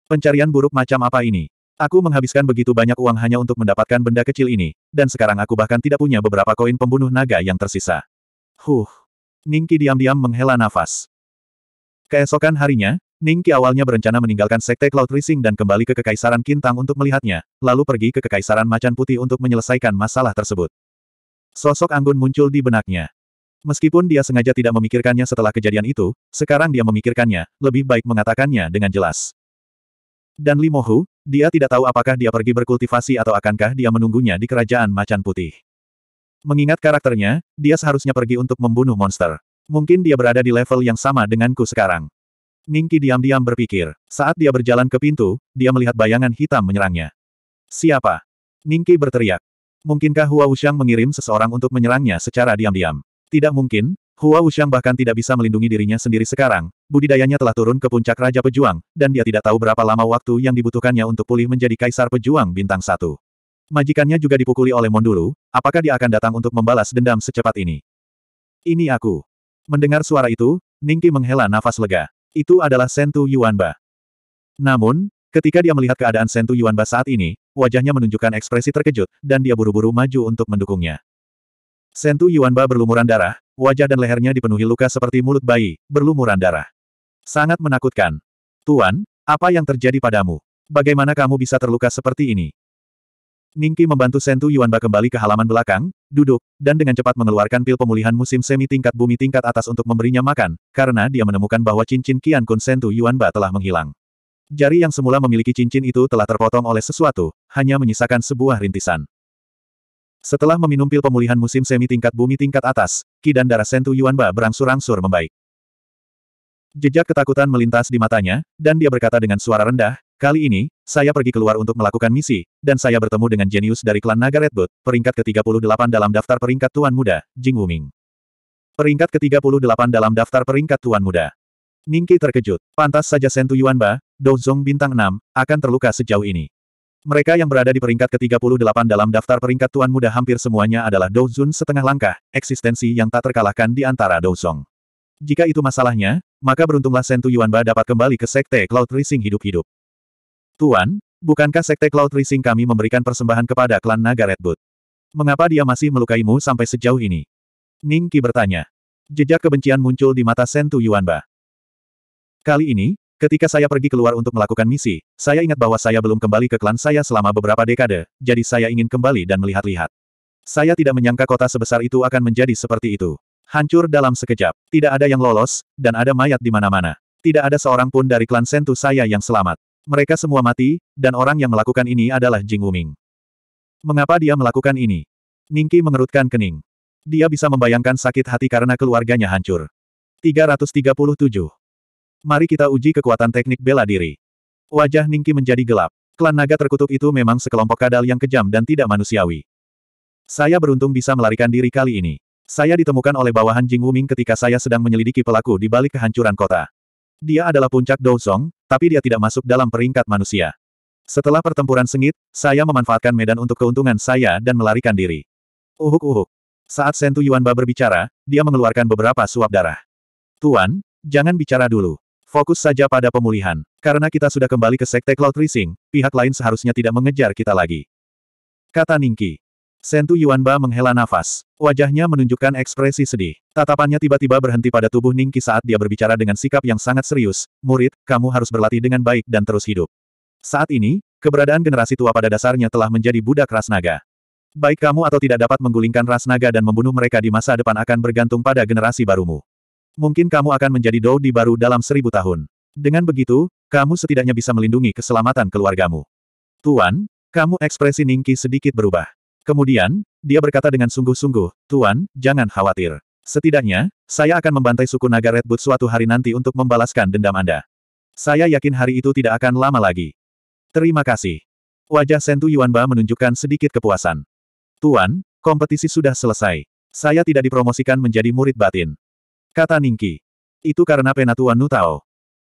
Pencarian buruk macam apa ini? Aku menghabiskan begitu banyak uang hanya untuk mendapatkan benda kecil ini, dan sekarang aku bahkan tidak punya beberapa koin pembunuh naga yang tersisa. Huh. Ningki diam-diam menghela nafas. Keesokan harinya, Ningki awalnya berencana meninggalkan Sekte Cloud Rising dan kembali ke Kekaisaran Kintang untuk melihatnya, lalu pergi ke Kekaisaran Macan Putih untuk menyelesaikan masalah tersebut. Sosok Anggun muncul di benaknya. Meskipun dia sengaja tidak memikirkannya setelah kejadian itu, sekarang dia memikirkannya, lebih baik mengatakannya dengan jelas. Dan Limohu, dia tidak tahu apakah dia pergi berkultivasi atau akankah dia menunggunya di kerajaan macan putih. Mengingat karakternya, dia seharusnya pergi untuk membunuh monster. Mungkin dia berada di level yang sama denganku sekarang. Ningki diam-diam berpikir. Saat dia berjalan ke pintu, dia melihat bayangan hitam menyerangnya. Siapa? Ningki berteriak. Mungkinkah Hua Wuxiang mengirim seseorang untuk menyerangnya secara diam-diam? Tidak mungkin, Hua Wuxiang bahkan tidak bisa melindungi dirinya sendiri sekarang, budidayanya telah turun ke puncak Raja Pejuang, dan dia tidak tahu berapa lama waktu yang dibutuhkannya untuk pulih menjadi Kaisar Pejuang Bintang Satu. Majikannya juga dipukuli oleh Mondulu, apakah dia akan datang untuk membalas dendam secepat ini? Ini aku. Mendengar suara itu, Ningki menghela nafas lega. Itu adalah Sentu Yuanba. Namun, ketika dia melihat keadaan Sentu Yuanba saat ini, wajahnya menunjukkan ekspresi terkejut, dan dia buru-buru maju untuk mendukungnya. Sentu Yuanba berlumuran darah, Wajah dan lehernya dipenuhi luka seperti mulut bayi, berlumuran darah. Sangat menakutkan. Tuan, apa yang terjadi padamu? Bagaimana kamu bisa terluka seperti ini? Ningki membantu Sentu Yuanba kembali ke halaman belakang, duduk, dan dengan cepat mengeluarkan pil pemulihan musim semi tingkat bumi tingkat atas untuk memberinya makan, karena dia menemukan bahwa cincin Kian Kun Sentu Yuanba telah menghilang. Jari yang semula memiliki cincin itu telah terpotong oleh sesuatu, hanya menyisakan sebuah rintisan. Setelah meminum pil pemulihan musim semi tingkat bumi tingkat atas, ki dan darah sentu Yuanba berangsur-angsur membaik. Jejak ketakutan melintas di matanya, dan dia berkata dengan suara rendah, Kali ini, saya pergi keluar untuk melakukan misi, dan saya bertemu dengan jenius dari klan Naga Redwood, peringkat ke-38 dalam daftar peringkat Tuan Muda, Jing Wuming. Peringkat ke-38 dalam daftar peringkat Tuan Muda. Ningki terkejut. Pantas saja Sentu Yuanba, Douzong bintang 6, akan terluka sejauh ini. Mereka yang berada di peringkat ke-38 dalam daftar peringkat Tuan Muda hampir semuanya adalah Douzun setengah langkah, eksistensi yang tak terkalahkan di antara Douzong. Jika itu masalahnya, maka beruntunglah Sentu Yuanba dapat kembali ke Sekte Cloud Rising hidup-hidup. Tuan, bukankah Sekte Cloud Rising kami memberikan persembahan kepada klan Naga Redwood? Mengapa dia masih melukaimu sampai sejauh ini? Ning Qi bertanya. Jejak kebencian muncul di mata Sentu Yuanba. Kali ini, Ketika saya pergi keluar untuk melakukan misi, saya ingat bahwa saya belum kembali ke klan saya selama beberapa dekade, jadi saya ingin kembali dan melihat-lihat. Saya tidak menyangka kota sebesar itu akan menjadi seperti itu. Hancur dalam sekejap, tidak ada yang lolos, dan ada mayat di mana-mana. Tidak ada seorang pun dari klan Sentu saya yang selamat. Mereka semua mati, dan orang yang melakukan ini adalah Jing Wuming. Mengapa dia melakukan ini? Ningki mengerutkan kening. Dia bisa membayangkan sakit hati karena keluarganya hancur. 337. Mari kita uji kekuatan teknik bela diri. Wajah Ningki menjadi gelap. Klan naga terkutuk itu memang sekelompok kadal yang kejam dan tidak manusiawi. Saya beruntung bisa melarikan diri kali ini. Saya ditemukan oleh bawahan Jing Wuming ketika saya sedang menyelidiki pelaku di balik kehancuran kota. Dia adalah puncak Song, tapi dia tidak masuk dalam peringkat manusia. Setelah pertempuran sengit, saya memanfaatkan medan untuk keuntungan saya dan melarikan diri. Uhuk-uhuk. Saat Sentu Yuanba berbicara, dia mengeluarkan beberapa suap darah. Tuan, jangan bicara dulu. Fokus saja pada pemulihan. Karena kita sudah kembali ke Sekte Cloud Rising, pihak lain seharusnya tidak mengejar kita lagi. Kata Ningki. Sentu Yuanba menghela nafas. Wajahnya menunjukkan ekspresi sedih. Tatapannya tiba-tiba berhenti pada tubuh Ningki saat dia berbicara dengan sikap yang sangat serius. Murid, kamu harus berlatih dengan baik dan terus hidup. Saat ini, keberadaan generasi tua pada dasarnya telah menjadi budak ras naga. Baik kamu atau tidak dapat menggulingkan ras naga dan membunuh mereka di masa depan akan bergantung pada generasi barumu. Mungkin kamu akan menjadi Di baru dalam seribu tahun. Dengan begitu, kamu setidaknya bisa melindungi keselamatan keluargamu. Tuan, kamu ekspresi Ningki sedikit berubah. Kemudian, dia berkata dengan sungguh-sungguh, Tuan, jangan khawatir. Setidaknya, saya akan membantai suku naga Redwood suatu hari nanti untuk membalaskan dendam Anda. Saya yakin hari itu tidak akan lama lagi. Terima kasih. Wajah Sentu Yuanba menunjukkan sedikit kepuasan. Tuan, kompetisi sudah selesai. Saya tidak dipromosikan menjadi murid batin. Kata Ningki. Itu karena Penatuan Nu Tao.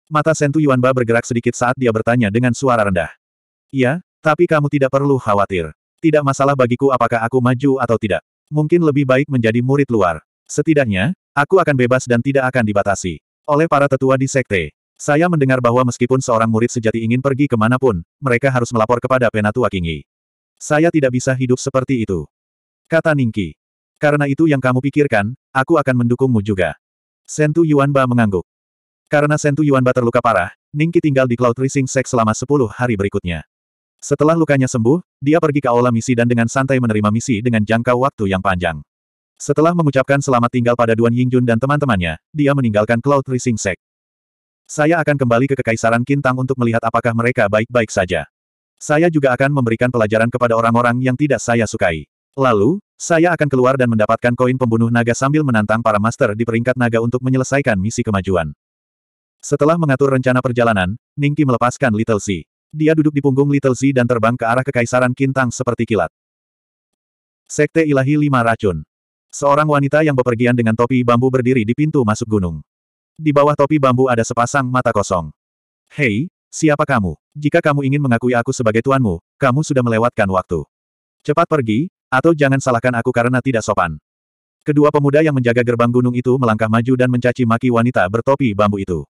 Mata Sentu Yuanba bergerak sedikit saat dia bertanya dengan suara rendah. Iya, tapi kamu tidak perlu khawatir. Tidak masalah bagiku apakah aku maju atau tidak. Mungkin lebih baik menjadi murid luar. Setidaknya, aku akan bebas dan tidak akan dibatasi. Oleh para tetua di sekte. Saya mendengar bahwa meskipun seorang murid sejati ingin pergi kemanapun, mereka harus melapor kepada Penatua Kingi. Saya tidak bisa hidup seperti itu. Kata Ningki. Karena itu yang kamu pikirkan, aku akan mendukungmu juga. Sentu Yuanba mengangguk. Karena Sentu Yuanba terluka parah, Ningki tinggal di Cloud Rising Sek selama 10 hari berikutnya. Setelah lukanya sembuh, dia pergi ke aula misi dan dengan santai menerima misi dengan jangka waktu yang panjang. Setelah mengucapkan selamat tinggal pada Duan Yingjun dan teman-temannya, dia meninggalkan Cloud Rising Sek. Saya akan kembali ke Kekaisaran Kintang untuk melihat apakah mereka baik-baik saja. Saya juga akan memberikan pelajaran kepada orang-orang yang tidak saya sukai. Lalu, saya akan keluar dan mendapatkan koin pembunuh naga sambil menantang para master di peringkat naga untuk menyelesaikan misi kemajuan. Setelah mengatur rencana perjalanan, Ningki melepaskan Little Z. Dia duduk di punggung Little Z dan terbang ke arah kekaisaran Kintang seperti kilat. Sekte Ilahi Lima Racun Seorang wanita yang bepergian dengan topi bambu berdiri di pintu masuk gunung. Di bawah topi bambu ada sepasang mata kosong. Hei, siapa kamu? Jika kamu ingin mengakui aku sebagai tuanmu, kamu sudah melewatkan waktu. Cepat pergi, atau jangan salahkan aku karena tidak sopan. Kedua pemuda yang menjaga gerbang gunung itu melangkah maju dan mencaci maki wanita bertopi bambu itu.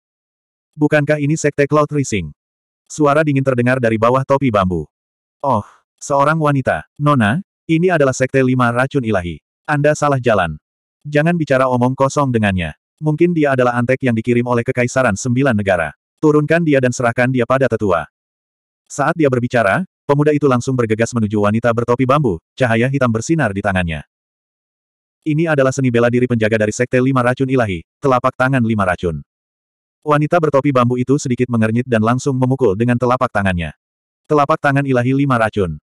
Bukankah ini sekte Cloud Rising? Suara dingin terdengar dari bawah topi bambu. Oh, seorang wanita. Nona, ini adalah sekte lima racun ilahi. Anda salah jalan. Jangan bicara omong kosong dengannya. Mungkin dia adalah antek yang dikirim oleh Kekaisaran Sembilan Negara. Turunkan dia dan serahkan dia pada tetua. Saat dia berbicara, pemuda itu langsung bergegas menuju wanita bertopi bambu, cahaya hitam bersinar di tangannya. Ini adalah seni bela diri penjaga dari Sekte Lima Racun Ilahi, telapak tangan Lima Racun. Wanita bertopi bambu itu sedikit mengernyit dan langsung memukul dengan telapak tangannya. Telapak tangan ilahi Lima Racun.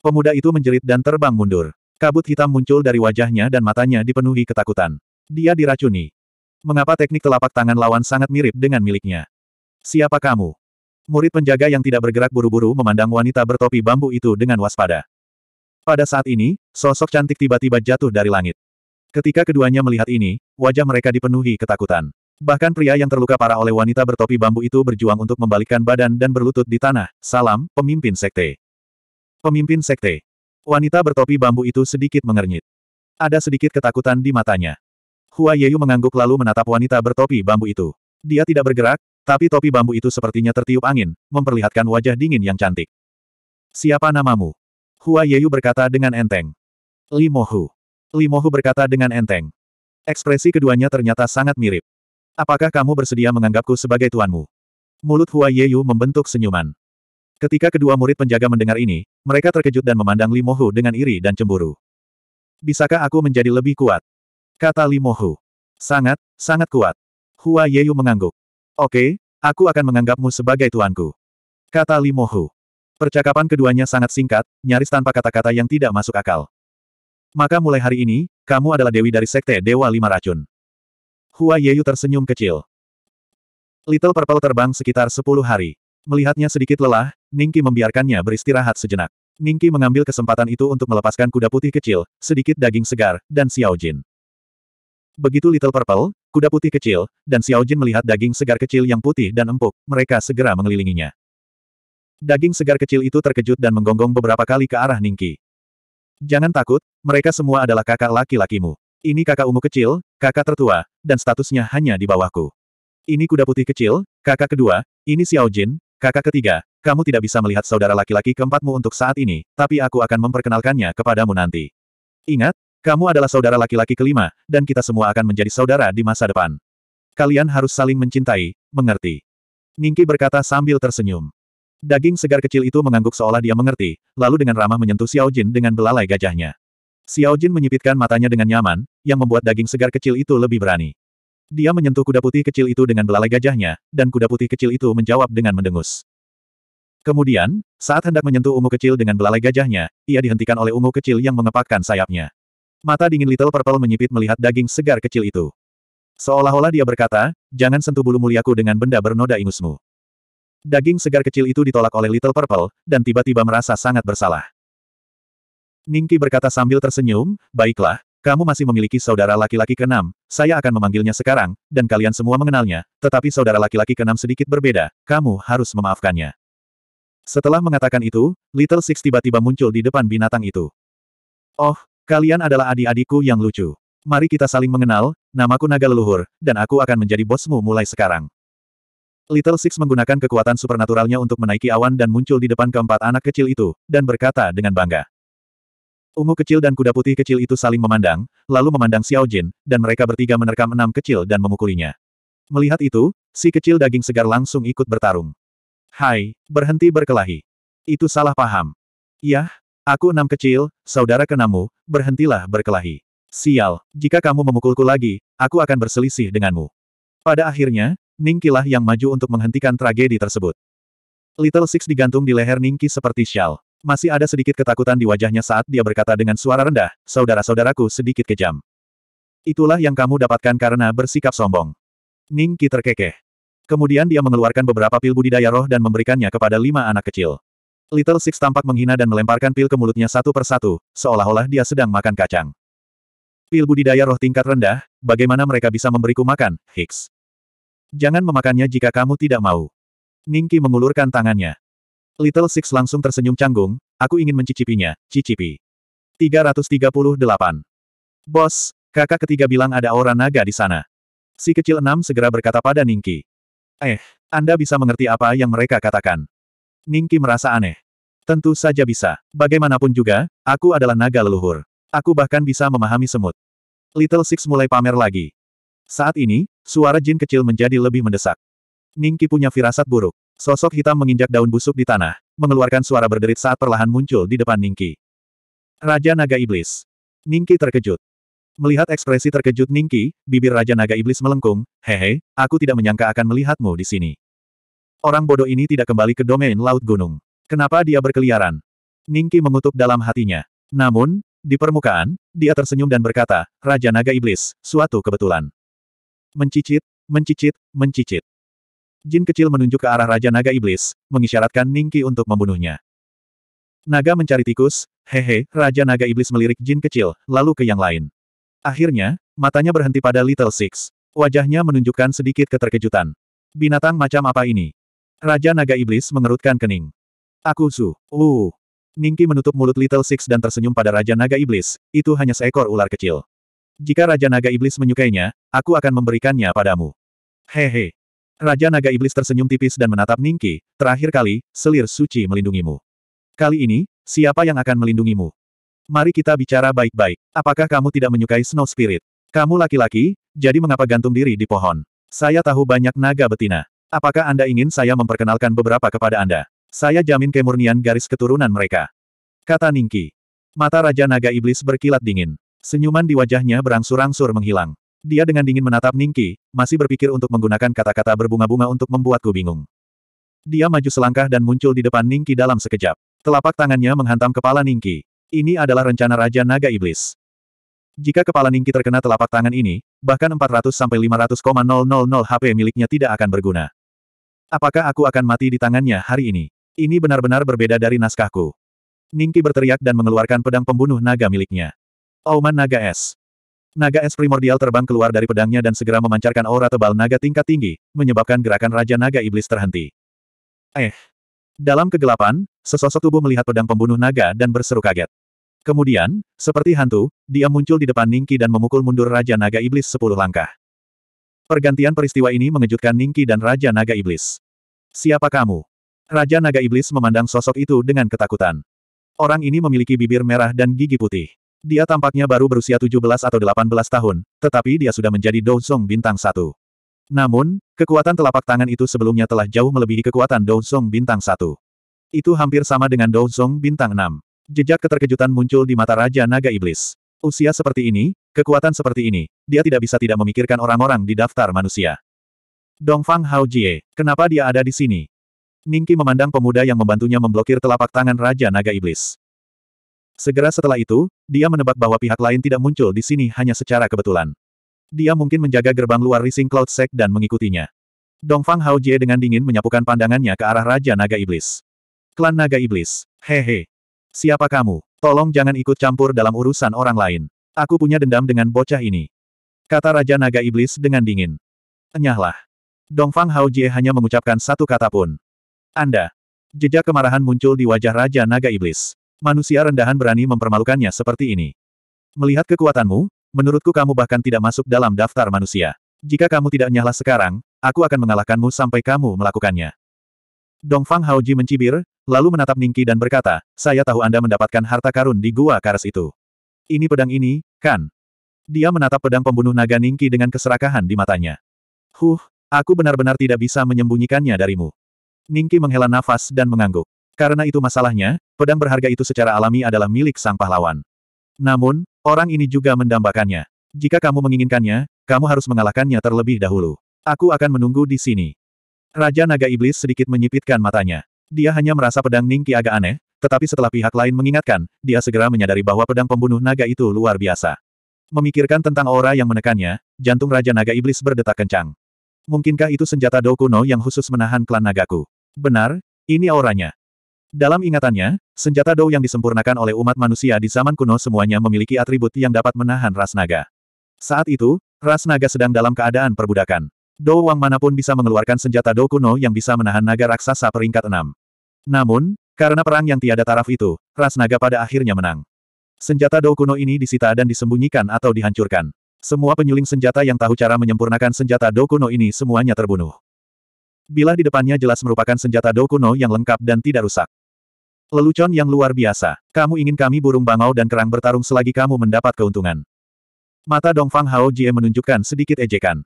Pemuda itu menjerit dan terbang mundur. Kabut hitam muncul dari wajahnya dan matanya dipenuhi ketakutan. Dia diracuni. Mengapa teknik telapak tangan lawan sangat mirip dengan miliknya? Siapa kamu? Murid penjaga yang tidak bergerak buru-buru memandang wanita bertopi bambu itu dengan waspada. Pada saat ini, sosok cantik tiba-tiba jatuh dari langit. Ketika keduanya melihat ini, wajah mereka dipenuhi ketakutan. Bahkan pria yang terluka parah oleh wanita bertopi bambu itu berjuang untuk membalikkan badan dan berlutut di tanah. Salam, pemimpin sekte. Pemimpin sekte. Wanita bertopi bambu itu sedikit mengernyit. Ada sedikit ketakutan di matanya. Hua Yeyu mengangguk lalu menatap wanita bertopi bambu itu. Dia tidak bergerak, tapi topi bambu itu sepertinya tertiup angin, memperlihatkan wajah dingin yang cantik. Siapa namamu? Hua Yeyu berkata dengan enteng. Li Mohu. Li Mohu berkata dengan enteng. Ekspresi keduanya ternyata sangat mirip. Apakah kamu bersedia menganggapku sebagai tuanmu? Mulut Hua Yeyu membentuk senyuman. Ketika kedua murid penjaga mendengar ini, mereka terkejut dan memandang Li Mohu dengan iri dan cemburu. Bisakah aku menjadi lebih kuat? Kata Li Mohu. Sangat, sangat kuat. Hua Yeyu mengangguk. Oke, aku akan menganggapmu sebagai tuanku. Kata Limohu. Percakapan keduanya sangat singkat, nyaris tanpa kata-kata yang tidak masuk akal. Maka mulai hari ini, kamu adalah dewi dari sekte Dewa Lima Racun. Hua Yeyu tersenyum kecil. Little Purple terbang sekitar sepuluh hari. Melihatnya sedikit lelah, Ningki membiarkannya beristirahat sejenak. Ningki mengambil kesempatan itu untuk melepaskan kuda putih kecil, sedikit daging segar, dan Xiao Jin. Begitu Little Purple, kuda putih kecil, dan Xiao Jin melihat daging segar kecil yang putih dan empuk, mereka segera mengelilinginya. Daging segar kecil itu terkejut dan menggonggong beberapa kali ke arah Ningki. Jangan takut, mereka semua adalah kakak laki-lakimu. Ini kakak ungu kecil, kakak tertua, dan statusnya hanya di bawahku. Ini kuda putih kecil, kakak kedua, ini Xiao Jin, kakak ketiga, kamu tidak bisa melihat saudara laki-laki keempatmu untuk saat ini, tapi aku akan memperkenalkannya kepadamu nanti. Ingat, kamu adalah saudara laki-laki kelima, dan kita semua akan menjadi saudara di masa depan. Kalian harus saling mencintai, mengerti. Ningki berkata sambil tersenyum. Daging segar kecil itu mengangguk seolah dia mengerti, lalu dengan ramah menyentuh Xiao Jin dengan belalai gajahnya. Xiao Jin menyipitkan matanya dengan nyaman, yang membuat daging segar kecil itu lebih berani. Dia menyentuh kuda putih kecil itu dengan belalai gajahnya, dan kuda putih kecil itu menjawab dengan mendengus. Kemudian, saat hendak menyentuh ungu kecil dengan belalai gajahnya, ia dihentikan oleh ungu kecil yang mengepakkan sayapnya. Mata dingin Little Purple menyipit melihat daging segar kecil itu. Seolah-olah dia berkata, jangan sentuh bulu muliaku dengan benda bernoda ingusmu. Daging segar kecil itu ditolak oleh Little Purple, dan tiba-tiba merasa sangat bersalah. Ningki berkata sambil tersenyum, baiklah, kamu masih memiliki saudara laki-laki keenam, saya akan memanggilnya sekarang, dan kalian semua mengenalnya, tetapi saudara laki-laki keenam sedikit berbeda, kamu harus memaafkannya. Setelah mengatakan itu, Little Six tiba-tiba muncul di depan binatang itu. Oh, Kalian adalah adik-adikku yang lucu. Mari kita saling mengenal, namaku Naga Leluhur, dan aku akan menjadi bosmu mulai sekarang. Little Six menggunakan kekuatan supernaturalnya untuk menaiki awan dan muncul di depan keempat anak kecil itu, dan berkata dengan bangga. Ungu kecil dan kuda putih kecil itu saling memandang, lalu memandang Xiao Jin, dan mereka bertiga menerkam enam kecil dan memukulinya. Melihat itu, si kecil daging segar langsung ikut bertarung. Hai, berhenti berkelahi. Itu salah paham. Yah, Aku enam kecil, saudara kenamu, berhentilah berkelahi. Sial, jika kamu memukulku lagi, aku akan berselisih denganmu. Pada akhirnya, Ningkilah yang maju untuk menghentikan tragedi tersebut. Little Six digantung di leher Ningki seperti Shal. Masih ada sedikit ketakutan di wajahnya saat dia berkata dengan suara rendah, saudara-saudaraku sedikit kejam. Itulah yang kamu dapatkan karena bersikap sombong. Ningki terkekeh. Kemudian dia mengeluarkan beberapa pil budidaya roh dan memberikannya kepada lima anak kecil. Little Six tampak menghina dan melemparkan pil ke mulutnya satu persatu, seolah-olah dia sedang makan kacang. Pil budidaya roh tingkat rendah, bagaimana mereka bisa memberiku makan, Hicks? Jangan memakannya jika kamu tidak mau. Ningki mengulurkan tangannya. Little Six langsung tersenyum canggung, aku ingin mencicipinya, cicipi. 338. Bos, kakak ketiga bilang ada aura naga di sana. Si kecil enam segera berkata pada Ningki. Eh, Anda bisa mengerti apa yang mereka katakan. Ningki merasa aneh. Tentu saja bisa. Bagaimanapun juga, aku adalah naga leluhur. Aku bahkan bisa memahami semut. Little Six mulai pamer lagi. Saat ini, suara jin kecil menjadi lebih mendesak. Ningki punya firasat buruk. Sosok hitam menginjak daun busuk di tanah, mengeluarkan suara berderit saat perlahan muncul di depan Ningki. Raja Naga Iblis. Ningki terkejut. Melihat ekspresi terkejut Ningki, bibir Raja Naga Iblis melengkung, hehe, aku tidak menyangka akan melihatmu di sini. Orang bodoh ini tidak kembali ke domain laut gunung. Kenapa dia berkeliaran? Ningki mengutuk dalam hatinya. Namun, di permukaan, dia tersenyum dan berkata, Raja Naga Iblis, suatu kebetulan. Mencicit, mencicit, mencicit. Jin kecil menunjuk ke arah Raja Naga Iblis, mengisyaratkan Ningki untuk membunuhnya. Naga mencari tikus, hehe, Raja Naga Iblis melirik jin kecil, lalu ke yang lain. Akhirnya, matanya berhenti pada Little Six. Wajahnya menunjukkan sedikit keterkejutan. Binatang macam apa ini? Raja Naga Iblis mengerutkan kening. Aku Su. Uh. Ningki menutup mulut Little Six dan tersenyum pada Raja Naga Iblis, itu hanya seekor ular kecil. Jika Raja Naga Iblis menyukainya, aku akan memberikannya padamu. Hehe. Raja Naga Iblis tersenyum tipis dan menatap Ningki, terakhir kali, selir suci melindungimu. Kali ini, siapa yang akan melindungimu? Mari kita bicara baik-baik. Apakah kamu tidak menyukai Snow Spirit? Kamu laki-laki, jadi mengapa gantung diri di pohon? Saya tahu banyak naga betina. Apakah Anda ingin saya memperkenalkan beberapa kepada Anda? Saya jamin kemurnian garis keturunan mereka. Kata Ningki. Mata Raja Naga Iblis berkilat dingin. Senyuman di wajahnya berangsur-angsur menghilang. Dia dengan dingin menatap Ningki, masih berpikir untuk menggunakan kata-kata berbunga-bunga untuk membuatku bingung. Dia maju selangkah dan muncul di depan Ningki dalam sekejap. Telapak tangannya menghantam kepala Ningki. Ini adalah rencana Raja Naga Iblis. Jika kepala Ningki terkena telapak tangan ini, bahkan 400-500,000 HP miliknya tidak akan berguna. Apakah aku akan mati di tangannya hari ini? Ini benar-benar berbeda dari naskahku. Ningki berteriak dan mengeluarkan pedang pembunuh naga miliknya. Auman Naga Es. Naga es primordial terbang keluar dari pedangnya dan segera memancarkan aura tebal naga tingkat tinggi, menyebabkan gerakan Raja Naga Iblis terhenti. Eh. Dalam kegelapan, sesosok tubuh melihat pedang pembunuh naga dan berseru kaget. Kemudian, seperti hantu, dia muncul di depan Ningki dan memukul mundur Raja Naga Iblis sepuluh langkah. Pergantian peristiwa ini mengejutkan Ningki dan Raja Naga Iblis. Siapa kamu? Raja Naga Iblis memandang sosok itu dengan ketakutan. Orang ini memiliki bibir merah dan gigi putih. Dia tampaknya baru berusia 17 atau 18 tahun, tetapi dia sudah menjadi Dozong bintang Satu. Namun, kekuatan telapak tangan itu sebelumnya telah jauh melebihi kekuatan Dozong bintang Satu. Itu hampir sama dengan Dozong bintang 6. Jejak keterkejutan muncul di mata Raja Naga Iblis. Usia seperti ini, kekuatan seperti ini, dia tidak bisa tidak memikirkan orang-orang di daftar manusia. Dongfang Hao Jie, kenapa dia ada di sini? Ningki memandang pemuda yang membantunya memblokir telapak tangan Raja Naga Iblis. Segera setelah itu, dia menebak bahwa pihak lain tidak muncul di sini hanya secara kebetulan. Dia mungkin menjaga gerbang luar Rising Cloud Sect dan mengikutinya. Dongfang Hao Jie dengan dingin menyapukan pandangannya ke arah Raja Naga Iblis. Klan Naga Iblis. Hehe. Siapa kamu? Tolong jangan ikut campur dalam urusan orang lain. Aku punya dendam dengan bocah ini. Kata Raja Naga Iblis dengan dingin. Enyahlah. Dongfang Haojie hanya mengucapkan satu kata pun. Anda. Jejak kemarahan muncul di wajah Raja Naga Iblis. Manusia rendahan berani mempermalukannya seperti ini. Melihat kekuatanmu, menurutku kamu bahkan tidak masuk dalam daftar manusia. Jika kamu tidak nyala sekarang, aku akan mengalahkanmu sampai kamu melakukannya. Dongfang Haoji mencibir, lalu menatap Ningki dan berkata, saya tahu Anda mendapatkan harta karun di gua karas itu. Ini pedang ini, kan? Dia menatap pedang pembunuh naga Ningki dengan keserakahan di matanya. Huh, aku benar-benar tidak bisa menyembunyikannya darimu. Ningki menghela nafas dan mengangguk. Karena itu masalahnya, pedang berharga itu secara alami adalah milik sang pahlawan. Namun, orang ini juga mendambakannya. Jika kamu menginginkannya, kamu harus mengalahkannya terlebih dahulu. Aku akan menunggu di sini. Raja Naga Iblis sedikit menyipitkan matanya. Dia hanya merasa pedang Ningki agak aneh, tetapi setelah pihak lain mengingatkan, dia segera menyadari bahwa pedang pembunuh naga itu luar biasa. Memikirkan tentang aura yang menekannya, jantung Raja Naga Iblis berdetak kencang. Mungkinkah itu senjata Dokuno yang khusus menahan klan nagaku? Benar, ini auranya. Dalam ingatannya, senjata Dou yang disempurnakan oleh umat manusia di zaman kuno semuanya memiliki atribut yang dapat menahan ras naga. Saat itu, ras naga sedang dalam keadaan perbudakan. Dowang Wang manapun bisa mengeluarkan senjata Dou kuno yang bisa menahan naga raksasa peringkat 6. Namun, karena perang yang tiada taraf itu, ras naga pada akhirnya menang. Senjata Dou kuno ini disita dan disembunyikan atau dihancurkan. Semua penyuling senjata yang tahu cara menyempurnakan senjata Dou kuno ini semuanya terbunuh. Bila di depannya jelas merupakan senjata Dou kuno yang lengkap dan tidak rusak. Lelucon yang luar biasa. Kamu ingin kami burung bangau dan kerang bertarung selagi kamu mendapat keuntungan. Mata Dongfang Hao Jie menunjukkan sedikit ejekan.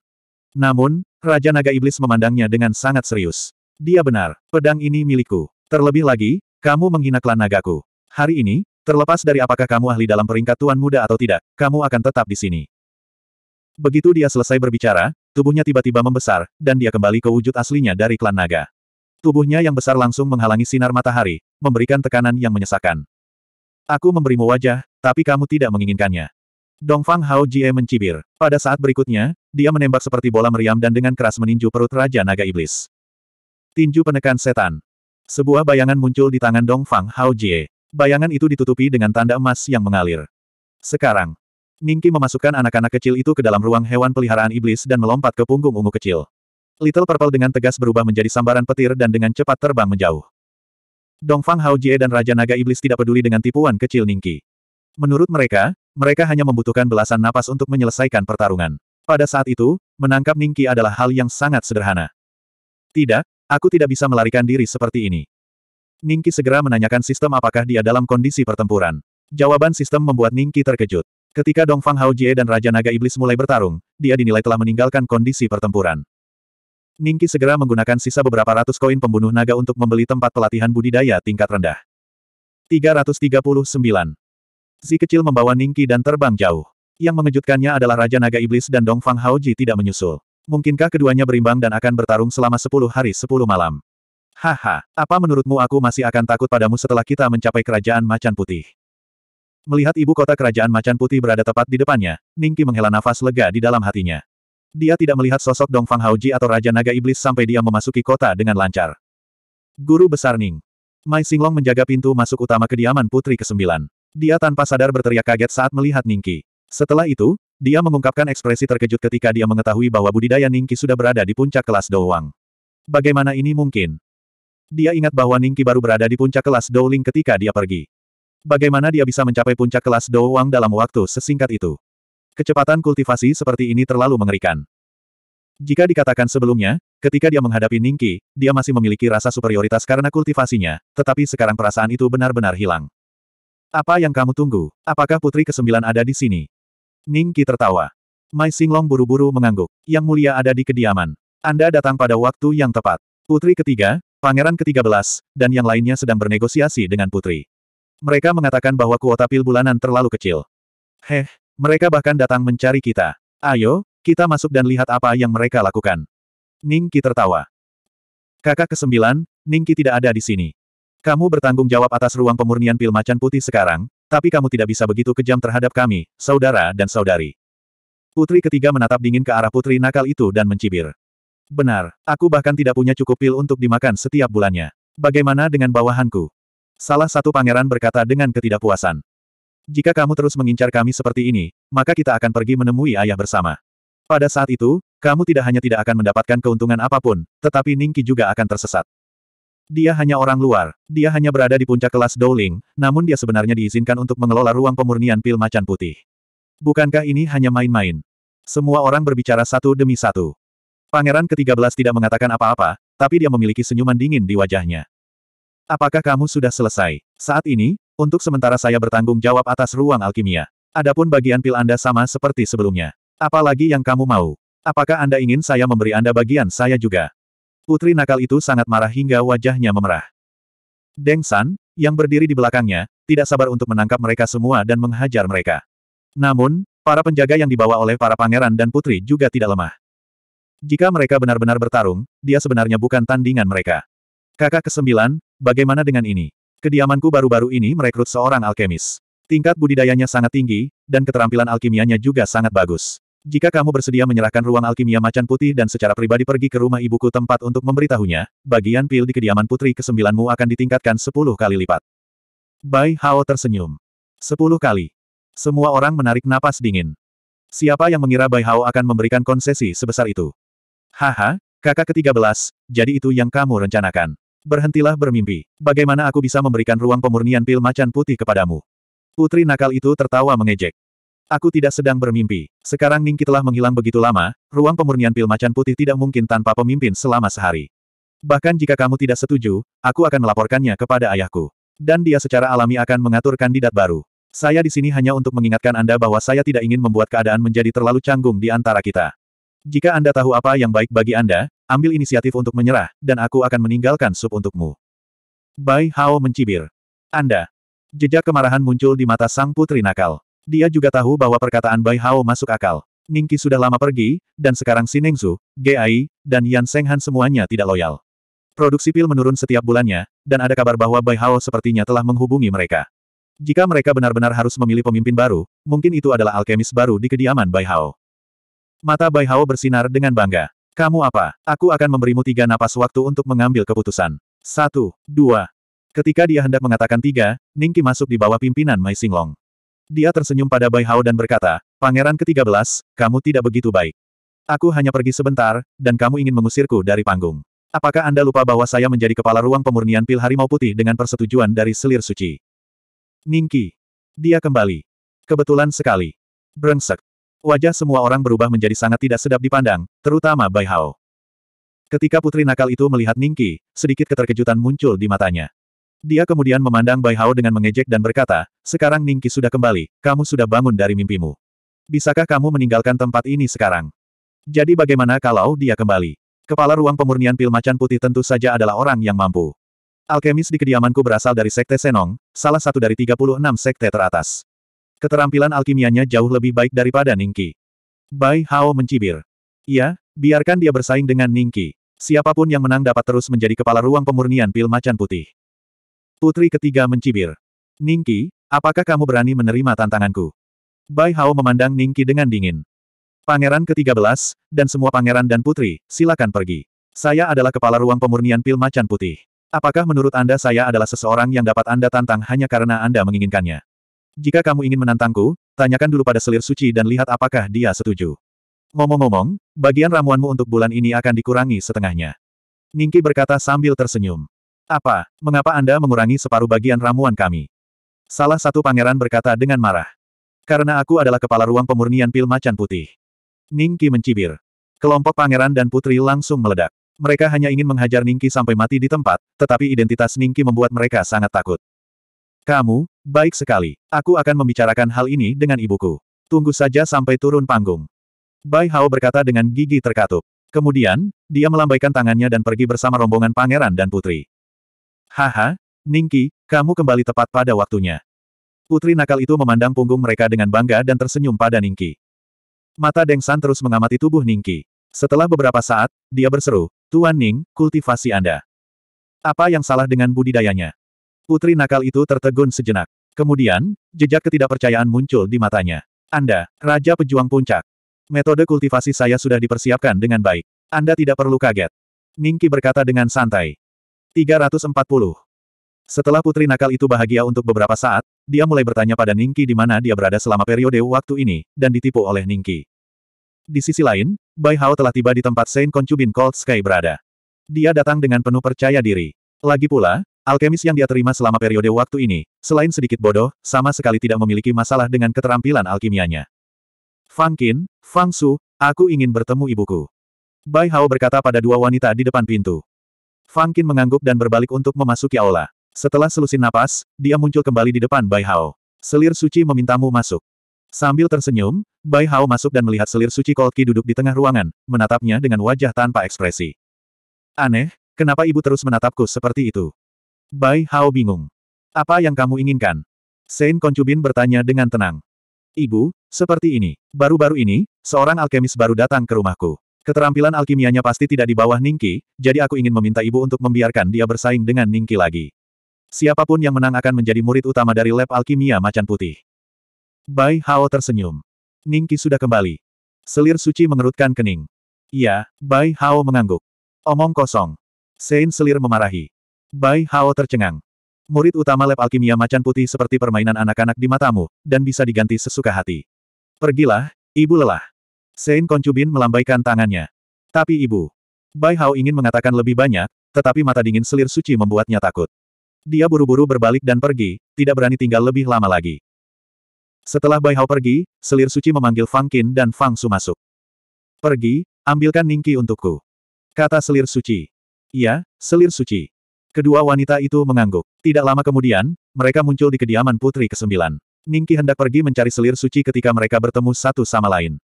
Namun, Raja Naga Iblis memandangnya dengan sangat serius. Dia benar, pedang ini milikku. Terlebih lagi, kamu menghina klan nagaku. Hari ini, terlepas dari apakah kamu ahli dalam peringkat tuan muda atau tidak, kamu akan tetap di sini. Begitu dia selesai berbicara, tubuhnya tiba-tiba membesar, dan dia kembali ke wujud aslinya dari klan naga. Tubuhnya yang besar langsung menghalangi sinar matahari, memberikan tekanan yang menyesakan. Aku memberimu wajah, tapi kamu tidak menginginkannya. Dongfang Hao Jie mencibir. Pada saat berikutnya, dia menembak seperti bola meriam dan dengan keras meninju perut Raja Naga Iblis. Tinju penekan setan. Sebuah bayangan muncul di tangan Dongfang Hao Jie. Bayangan itu ditutupi dengan tanda emas yang mengalir. Sekarang, Ningki memasukkan anak-anak kecil itu ke dalam ruang hewan peliharaan iblis dan melompat ke punggung ungu kecil. Little Purple dengan tegas berubah menjadi sambaran petir dan dengan cepat terbang menjauh. Dongfang Hao Jie dan Raja Naga Iblis tidak peduli dengan tipuan kecil Ningki. Menurut mereka, mereka hanya membutuhkan belasan napas untuk menyelesaikan pertarungan. Pada saat itu, menangkap Ningki adalah hal yang sangat sederhana. Tidak, aku tidak bisa melarikan diri seperti ini. Ningki segera menanyakan sistem apakah dia dalam kondisi pertempuran. Jawaban sistem membuat Ningki terkejut. Ketika Dongfang Haojie dan Raja Naga Iblis mulai bertarung, dia dinilai telah meninggalkan kondisi pertempuran. Ningki segera menggunakan sisa beberapa ratus koin pembunuh naga untuk membeli tempat pelatihan budidaya tingkat rendah. 339. Si kecil membawa Ningki dan terbang jauh. Yang mengejutkannya adalah Raja Naga Iblis dan Dong Fang Haoji tidak menyusul. Mungkinkah keduanya berimbang dan akan bertarung selama 10 hari 10 malam? Haha, apa menurutmu aku masih akan takut padamu setelah kita mencapai kerajaan macan putih? Melihat ibu kota kerajaan macan putih berada tepat di depannya, Ningki menghela nafas lega di dalam hatinya. Dia tidak melihat sosok Dong Fang Haoji atau Raja Naga Iblis sampai dia memasuki kota dengan lancar. Guru Besar Ning. Mai Singlong menjaga pintu masuk utama kediaman Putri ke-9. Dia tanpa sadar berteriak kaget saat melihat Ningki. Setelah itu, dia mengungkapkan ekspresi terkejut ketika dia mengetahui bahwa budidaya Ningki sudah berada di puncak kelas Douwang. Bagaimana ini mungkin? Dia ingat bahwa Ningki baru berada di puncak kelas Douling ketika dia pergi. Bagaimana dia bisa mencapai puncak kelas Douwang dalam waktu sesingkat itu? Kecepatan kultivasi seperti ini terlalu mengerikan. Jika dikatakan sebelumnya, ketika dia menghadapi Ningki, dia masih memiliki rasa superioritas karena kultivasinya, tetapi sekarang perasaan itu benar-benar hilang. Apa yang kamu tunggu? Apakah putri kesembilan ada di sini? Ning Qi tertawa. Mai Singlong buru-buru mengangguk. Yang mulia ada di kediaman. Anda datang pada waktu yang tepat. Putri ketiga, pangeran ke-13, dan yang lainnya sedang bernegosiasi dengan putri. Mereka mengatakan bahwa kuota pil bulanan terlalu kecil. Heh, mereka bahkan datang mencari kita. Ayo, kita masuk dan lihat apa yang mereka lakukan. Ning Qi tertawa. Kakak kesembilan, Ningki tidak ada di sini. Kamu bertanggung jawab atas ruang pemurnian pil macan putih sekarang, tapi kamu tidak bisa begitu kejam terhadap kami, saudara dan saudari. Putri ketiga menatap dingin ke arah putri nakal itu dan mencibir. Benar, aku bahkan tidak punya cukup pil untuk dimakan setiap bulannya. Bagaimana dengan bawahanku? Salah satu pangeran berkata dengan ketidakpuasan. Jika kamu terus mengincar kami seperti ini, maka kita akan pergi menemui ayah bersama. Pada saat itu, kamu tidak hanya tidak akan mendapatkan keuntungan apapun, tetapi Ningki juga akan tersesat. Dia hanya orang luar, dia hanya berada di puncak kelas Dowling, namun dia sebenarnya diizinkan untuk mengelola ruang pemurnian pil macan putih. Bukankah ini hanya main-main? Semua orang berbicara satu demi satu. Pangeran ke-13 tidak mengatakan apa-apa, tapi dia memiliki senyuman dingin di wajahnya. Apakah kamu sudah selesai? Saat ini, untuk sementara saya bertanggung jawab atas ruang alkimia. Adapun bagian pil Anda sama seperti sebelumnya. Apalagi yang kamu mau? Apakah Anda ingin saya memberi Anda bagian saya juga? Putri nakal itu sangat marah hingga wajahnya memerah. Deng San, yang berdiri di belakangnya, tidak sabar untuk menangkap mereka semua dan menghajar mereka. Namun, para penjaga yang dibawa oleh para pangeran dan putri juga tidak lemah. Jika mereka benar-benar bertarung, dia sebenarnya bukan tandingan mereka. Kakak kesembilan, bagaimana dengan ini? Kediamanku baru-baru ini merekrut seorang alkemis. Tingkat budidayanya sangat tinggi, dan keterampilan alkimianya juga sangat bagus. Jika kamu bersedia menyerahkan ruang alkimia macan putih dan secara pribadi pergi ke rumah ibuku tempat untuk memberitahunya, bagian pil di kediaman putri kesembilanmu akan ditingkatkan sepuluh kali lipat. Bai Hao tersenyum. Sepuluh kali. Semua orang menarik napas dingin. Siapa yang mengira Bai Hao akan memberikan konsesi sebesar itu? Haha, kakak ketiga belas. jadi itu yang kamu rencanakan. Berhentilah bermimpi. Bagaimana aku bisa memberikan ruang pemurnian pil macan putih kepadamu? Putri nakal itu tertawa mengejek. Aku tidak sedang bermimpi. Sekarang Ningki telah menghilang begitu lama, ruang pemurnian pil macan putih tidak mungkin tanpa pemimpin selama sehari. Bahkan jika kamu tidak setuju, aku akan melaporkannya kepada ayahku. Dan dia secara alami akan mengatur kandidat baru. Saya di sini hanya untuk mengingatkan Anda bahwa saya tidak ingin membuat keadaan menjadi terlalu canggung di antara kita. Jika Anda tahu apa yang baik bagi Anda, ambil inisiatif untuk menyerah, dan aku akan meninggalkan sup untukmu. Bai Hao mencibir. Anda. Jejak kemarahan muncul di mata sang putri nakal. Dia juga tahu bahwa perkataan Bai Hao masuk akal. Ningki sudah lama pergi, dan sekarang Si Ge GAI, dan Yan Senghan semuanya tidak loyal. Produksi pil menurun setiap bulannya, dan ada kabar bahwa Bai Hao sepertinya telah menghubungi mereka. Jika mereka benar-benar harus memilih pemimpin baru, mungkin itu adalah alkemis baru di kediaman Bai Hao. Mata Bai Hao bersinar dengan bangga. Kamu apa? Aku akan memberimu tiga napas waktu untuk mengambil keputusan. Satu, dua. Ketika dia hendak mengatakan tiga, Ningki masuk di bawah pimpinan Mai Singlong. Dia tersenyum pada Bai Hao dan berkata, Pangeran ke-13, kamu tidak begitu baik. Aku hanya pergi sebentar, dan kamu ingin mengusirku dari panggung. Apakah Anda lupa bahwa saya menjadi kepala ruang pemurnian pil harimau putih dengan persetujuan dari selir suci? Ningki. Dia kembali. Kebetulan sekali. Brengsek. Wajah semua orang berubah menjadi sangat tidak sedap dipandang, terutama Bai Hao. Ketika putri nakal itu melihat Ningki, sedikit keterkejutan muncul di matanya. Dia kemudian memandang Bai Hao dengan mengejek dan berkata, sekarang Ningki sudah kembali, kamu sudah bangun dari mimpimu. Bisakah kamu meninggalkan tempat ini sekarang? Jadi bagaimana kalau dia kembali? Kepala ruang pemurnian pil macan putih tentu saja adalah orang yang mampu. Alkemis di kediamanku berasal dari Sekte Senong, salah satu dari 36 sekte teratas. Keterampilan alkimianya jauh lebih baik daripada Ningki. Bai Hao mencibir. Iya, biarkan dia bersaing dengan Ningki. Siapapun yang menang dapat terus menjadi kepala ruang pemurnian pil macan putih. Putri ketiga mencibir. Ningki, apakah kamu berani menerima tantanganku? Bai Hao memandang Ningki dengan dingin. Pangeran ke-13, dan semua pangeran dan putri, silakan pergi. Saya adalah kepala ruang pemurnian pil macan putih. Apakah menurut Anda saya adalah seseorang yang dapat Anda tantang hanya karena Anda menginginkannya? Jika kamu ingin menantangku, tanyakan dulu pada selir suci dan lihat apakah dia setuju. Ngomong-ngomong, bagian ramuanmu untuk bulan ini akan dikurangi setengahnya. Ningki berkata sambil tersenyum. Apa, mengapa Anda mengurangi separuh bagian ramuan kami? Salah satu pangeran berkata dengan marah. Karena aku adalah kepala ruang pemurnian pil macan putih. Ningki mencibir. Kelompok pangeran dan putri langsung meledak. Mereka hanya ingin menghajar Ningki sampai mati di tempat, tetapi identitas Ningki membuat mereka sangat takut. Kamu, baik sekali. Aku akan membicarakan hal ini dengan ibuku. Tunggu saja sampai turun panggung. Bai Hao berkata dengan gigi terkatup. Kemudian, dia melambaikan tangannya dan pergi bersama rombongan pangeran dan putri. Haha, Ningki, kamu kembali tepat pada waktunya. Putri nakal itu memandang punggung mereka dengan bangga dan tersenyum pada Ningki. Mata Deng San terus mengamati tubuh Ningki. Setelah beberapa saat, dia berseru, Tuan Ning, kultivasi Anda. Apa yang salah dengan budidayanya? Putri nakal itu tertegun sejenak. Kemudian, jejak ketidakpercayaan muncul di matanya. Anda, Raja Pejuang Puncak. Metode kultivasi saya sudah dipersiapkan dengan baik. Anda tidak perlu kaget. Ningki berkata dengan santai. 340. Setelah putri nakal itu bahagia untuk beberapa saat, dia mulai bertanya pada Ningki di mana dia berada selama periode waktu ini, dan ditipu oleh Ningki. Di sisi lain, Bai Hao telah tiba di tempat Saint Concubine Cold Sky berada. Dia datang dengan penuh percaya diri. Lagi pula, alkemis yang dia terima selama periode waktu ini, selain sedikit bodoh, sama sekali tidak memiliki masalah dengan keterampilan alkimianya. Fang Qin, Fang Su, aku ingin bertemu ibuku. Bai Hao berkata pada dua wanita di depan pintu. Fang Qin mengangguk dan berbalik untuk memasuki aula. Setelah selusin napas, dia muncul kembali di depan Bai Hao. Selir suci memintamu masuk. Sambil tersenyum, Bai Hao masuk dan melihat selir suci Kolki duduk di tengah ruangan, menatapnya dengan wajah tanpa ekspresi. Aneh, kenapa ibu terus menatapku seperti itu? Bai Hao bingung. Apa yang kamu inginkan? Saint Koncubin bertanya dengan tenang. Ibu, seperti ini. Baru-baru ini, seorang alkemis baru datang ke rumahku. Keterampilan alkimianya pasti tidak di bawah Ningki, jadi aku ingin meminta ibu untuk membiarkan dia bersaing dengan Ningki lagi. Siapapun yang menang akan menjadi murid utama dari lab alkimia macan putih. Bai Hao tersenyum. Ningki sudah kembali. Selir suci mengerutkan kening. Iya, Bai Hao mengangguk. Omong kosong. Sein selir memarahi. Bai Hao tercengang. Murid utama lab alkimia macan putih seperti permainan anak-anak di matamu, dan bisa diganti sesuka hati. Pergilah, ibu lelah. Sein Konchubin melambaikan tangannya. Tapi ibu. Bai Hao ingin mengatakan lebih banyak, tetapi mata dingin selir suci membuatnya takut. Dia buru-buru berbalik dan pergi, tidak berani tinggal lebih lama lagi. Setelah Bai Hao pergi, selir suci memanggil Fang Qin dan Fang Su masuk. Pergi, ambilkan Ningki untukku. Kata selir suci. Iya, selir suci. Kedua wanita itu mengangguk. Tidak lama kemudian, mereka muncul di kediaman putri kesembilan. Ningki hendak pergi mencari selir suci ketika mereka bertemu satu sama lain.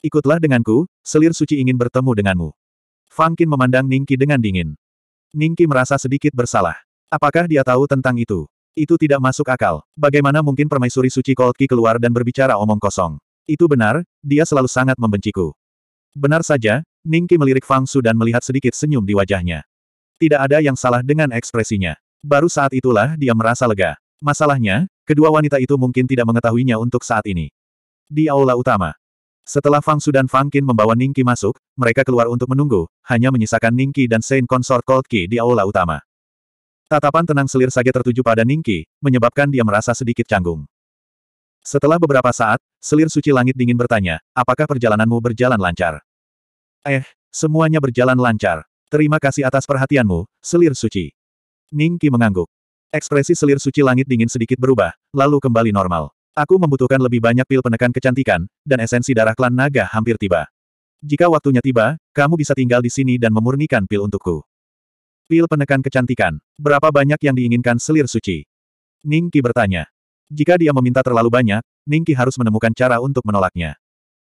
Ikutlah denganku, selir suci ingin bertemu denganmu. Fang Qin memandang Ningki dengan dingin. Ningki merasa sedikit bersalah. Apakah dia tahu tentang itu? Itu tidak masuk akal. Bagaimana mungkin permaisuri suci Cold Qi keluar dan berbicara omong kosong? Itu benar, dia selalu sangat membenciku. Benar saja, Ningki melirik Fang Su dan melihat sedikit senyum di wajahnya. Tidak ada yang salah dengan ekspresinya. Baru saat itulah dia merasa lega. Masalahnya, kedua wanita itu mungkin tidak mengetahuinya untuk saat ini. Di aula utama, setelah Fang Su dan Fang Qin membawa Ning Qi masuk, mereka keluar untuk menunggu, hanya menyisakan Ning Qi dan Saint Consort Cold Qi di aula utama. Tatapan tenang selir Sage tertuju pada Ning Qi, menyebabkan dia merasa sedikit canggung. Setelah beberapa saat, selir suci langit dingin bertanya, apakah perjalananmu berjalan lancar? Eh, semuanya berjalan lancar. Terima kasih atas perhatianmu, selir suci. Ning Qi mengangguk. Ekspresi selir suci langit dingin sedikit berubah, lalu kembali normal. Aku membutuhkan lebih banyak pil penekan kecantikan, dan esensi darah klan naga hampir tiba. Jika waktunya tiba, kamu bisa tinggal di sini dan memurnikan pil untukku. Pil penekan kecantikan. Berapa banyak yang diinginkan selir suci? Ningki bertanya. Jika dia meminta terlalu banyak, Ningki harus menemukan cara untuk menolaknya.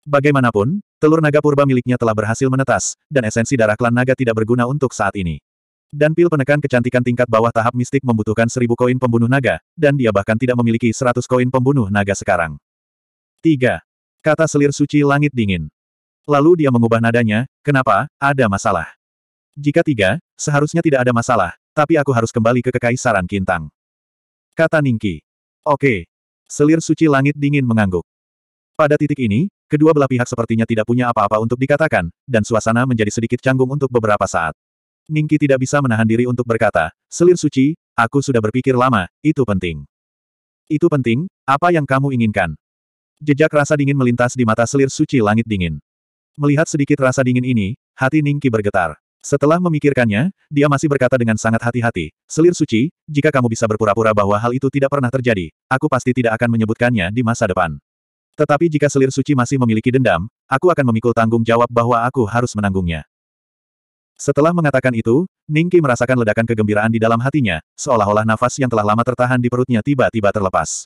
Bagaimanapun, telur naga purba miliknya telah berhasil menetas, dan esensi darah klan naga tidak berguna untuk saat ini. Dan pil penekan kecantikan tingkat bawah tahap mistik membutuhkan seribu koin pembunuh naga, dan dia bahkan tidak memiliki seratus koin pembunuh naga sekarang. 3. Kata selir suci langit dingin. Lalu dia mengubah nadanya, kenapa, ada masalah. Jika tiga, seharusnya tidak ada masalah, tapi aku harus kembali ke kekaisaran Kintang. Kata Ningki. Oke. Selir suci langit dingin mengangguk. Pada titik ini, kedua belah pihak sepertinya tidak punya apa-apa untuk dikatakan, dan suasana menjadi sedikit canggung untuk beberapa saat. Ningki tidak bisa menahan diri untuk berkata, selir suci, aku sudah berpikir lama, itu penting. Itu penting, apa yang kamu inginkan? Jejak rasa dingin melintas di mata selir suci langit dingin. Melihat sedikit rasa dingin ini, hati Ningki bergetar. Setelah memikirkannya, dia masih berkata dengan sangat hati-hati, selir suci, jika kamu bisa berpura-pura bahwa hal itu tidak pernah terjadi, aku pasti tidak akan menyebutkannya di masa depan. Tetapi jika selir suci masih memiliki dendam, aku akan memikul tanggung jawab bahwa aku harus menanggungnya. Setelah mengatakan itu, Ningki merasakan ledakan kegembiraan di dalam hatinya, seolah-olah nafas yang telah lama tertahan di perutnya tiba-tiba terlepas.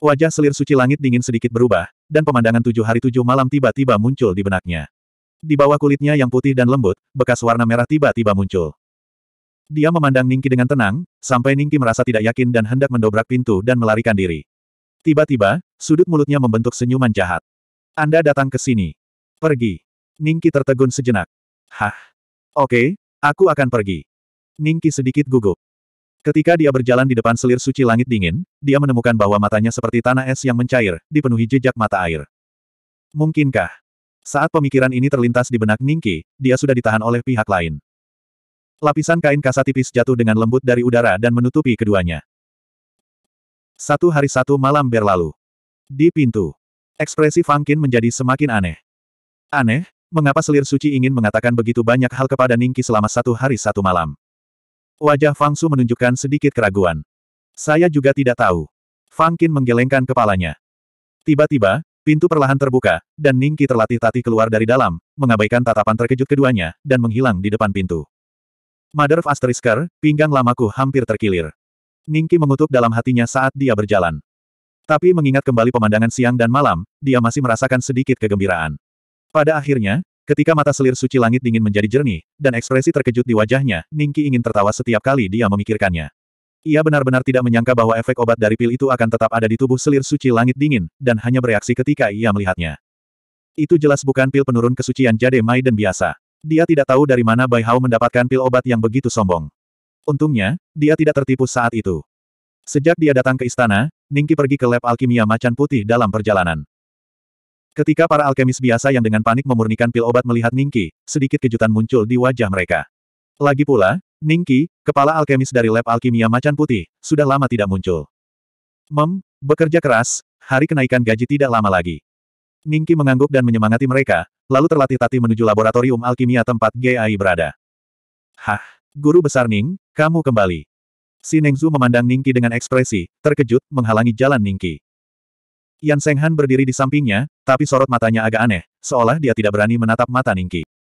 Wajah selir suci langit dingin sedikit berubah, dan pemandangan tujuh hari tujuh malam tiba-tiba muncul di benaknya. Di bawah kulitnya yang putih dan lembut, bekas warna merah tiba-tiba muncul. Dia memandang Ningki dengan tenang, sampai Ningki merasa tidak yakin dan hendak mendobrak pintu dan melarikan diri. Tiba-tiba, sudut mulutnya membentuk senyuman jahat. Anda datang ke sini. Pergi. Ningki tertegun sejenak. Hah, Oke, aku akan pergi. Ningki sedikit gugup. Ketika dia berjalan di depan selir suci langit dingin, dia menemukan bahwa matanya seperti tanah es yang mencair, dipenuhi jejak mata air. Mungkinkah? Saat pemikiran ini terlintas di benak Ningki, dia sudah ditahan oleh pihak lain. Lapisan kain kasa tipis jatuh dengan lembut dari udara dan menutupi keduanya. Satu hari satu malam berlalu. Di pintu. Ekspresi Fangkin menjadi semakin aneh. Aneh, Mengapa selir suci ingin mengatakan begitu banyak hal kepada Ningki selama satu hari satu malam? Wajah Fang Su menunjukkan sedikit keraguan. Saya juga tidak tahu. Fang Qin menggelengkan kepalanya. Tiba-tiba, pintu perlahan terbuka, dan Ningki terlatih-tatih keluar dari dalam, mengabaikan tatapan terkejut keduanya, dan menghilang di depan pintu. Mother of Asterisker, pinggang lamaku hampir terkilir. Ningki mengutuk dalam hatinya saat dia berjalan. Tapi mengingat kembali pemandangan siang dan malam, dia masih merasakan sedikit kegembiraan. Pada akhirnya, ketika mata selir suci langit dingin menjadi jernih, dan ekspresi terkejut di wajahnya, Ningki ingin tertawa setiap kali dia memikirkannya. Ia benar-benar tidak menyangka bahwa efek obat dari pil itu akan tetap ada di tubuh selir suci langit dingin, dan hanya bereaksi ketika ia melihatnya. Itu jelas bukan pil penurun kesucian Jade Maiden biasa. Dia tidak tahu dari mana Bai Hao mendapatkan pil obat yang begitu sombong. Untungnya, dia tidak tertipu saat itu. Sejak dia datang ke istana, Ningki pergi ke lab alkimia macan putih dalam perjalanan. Ketika para alkemis biasa yang dengan panik memurnikan pil obat melihat Ningki, sedikit kejutan muncul di wajah mereka. Lagi pula, Ningki, kepala alkemis dari lab alkimia macan putih, sudah lama tidak muncul. Mem, bekerja keras, hari kenaikan gaji tidak lama lagi. Ningki mengangguk dan menyemangati mereka, lalu terlatih latih menuju laboratorium alkimia tempat GAI berada. Hah, guru besar Ning, kamu kembali. Si Nengzu memandang Ningki dengan ekspresi, terkejut, menghalangi jalan Ningki. Yan Senghan berdiri di sampingnya, tapi sorot matanya agak aneh, seolah dia tidak berani menatap mata Ningki.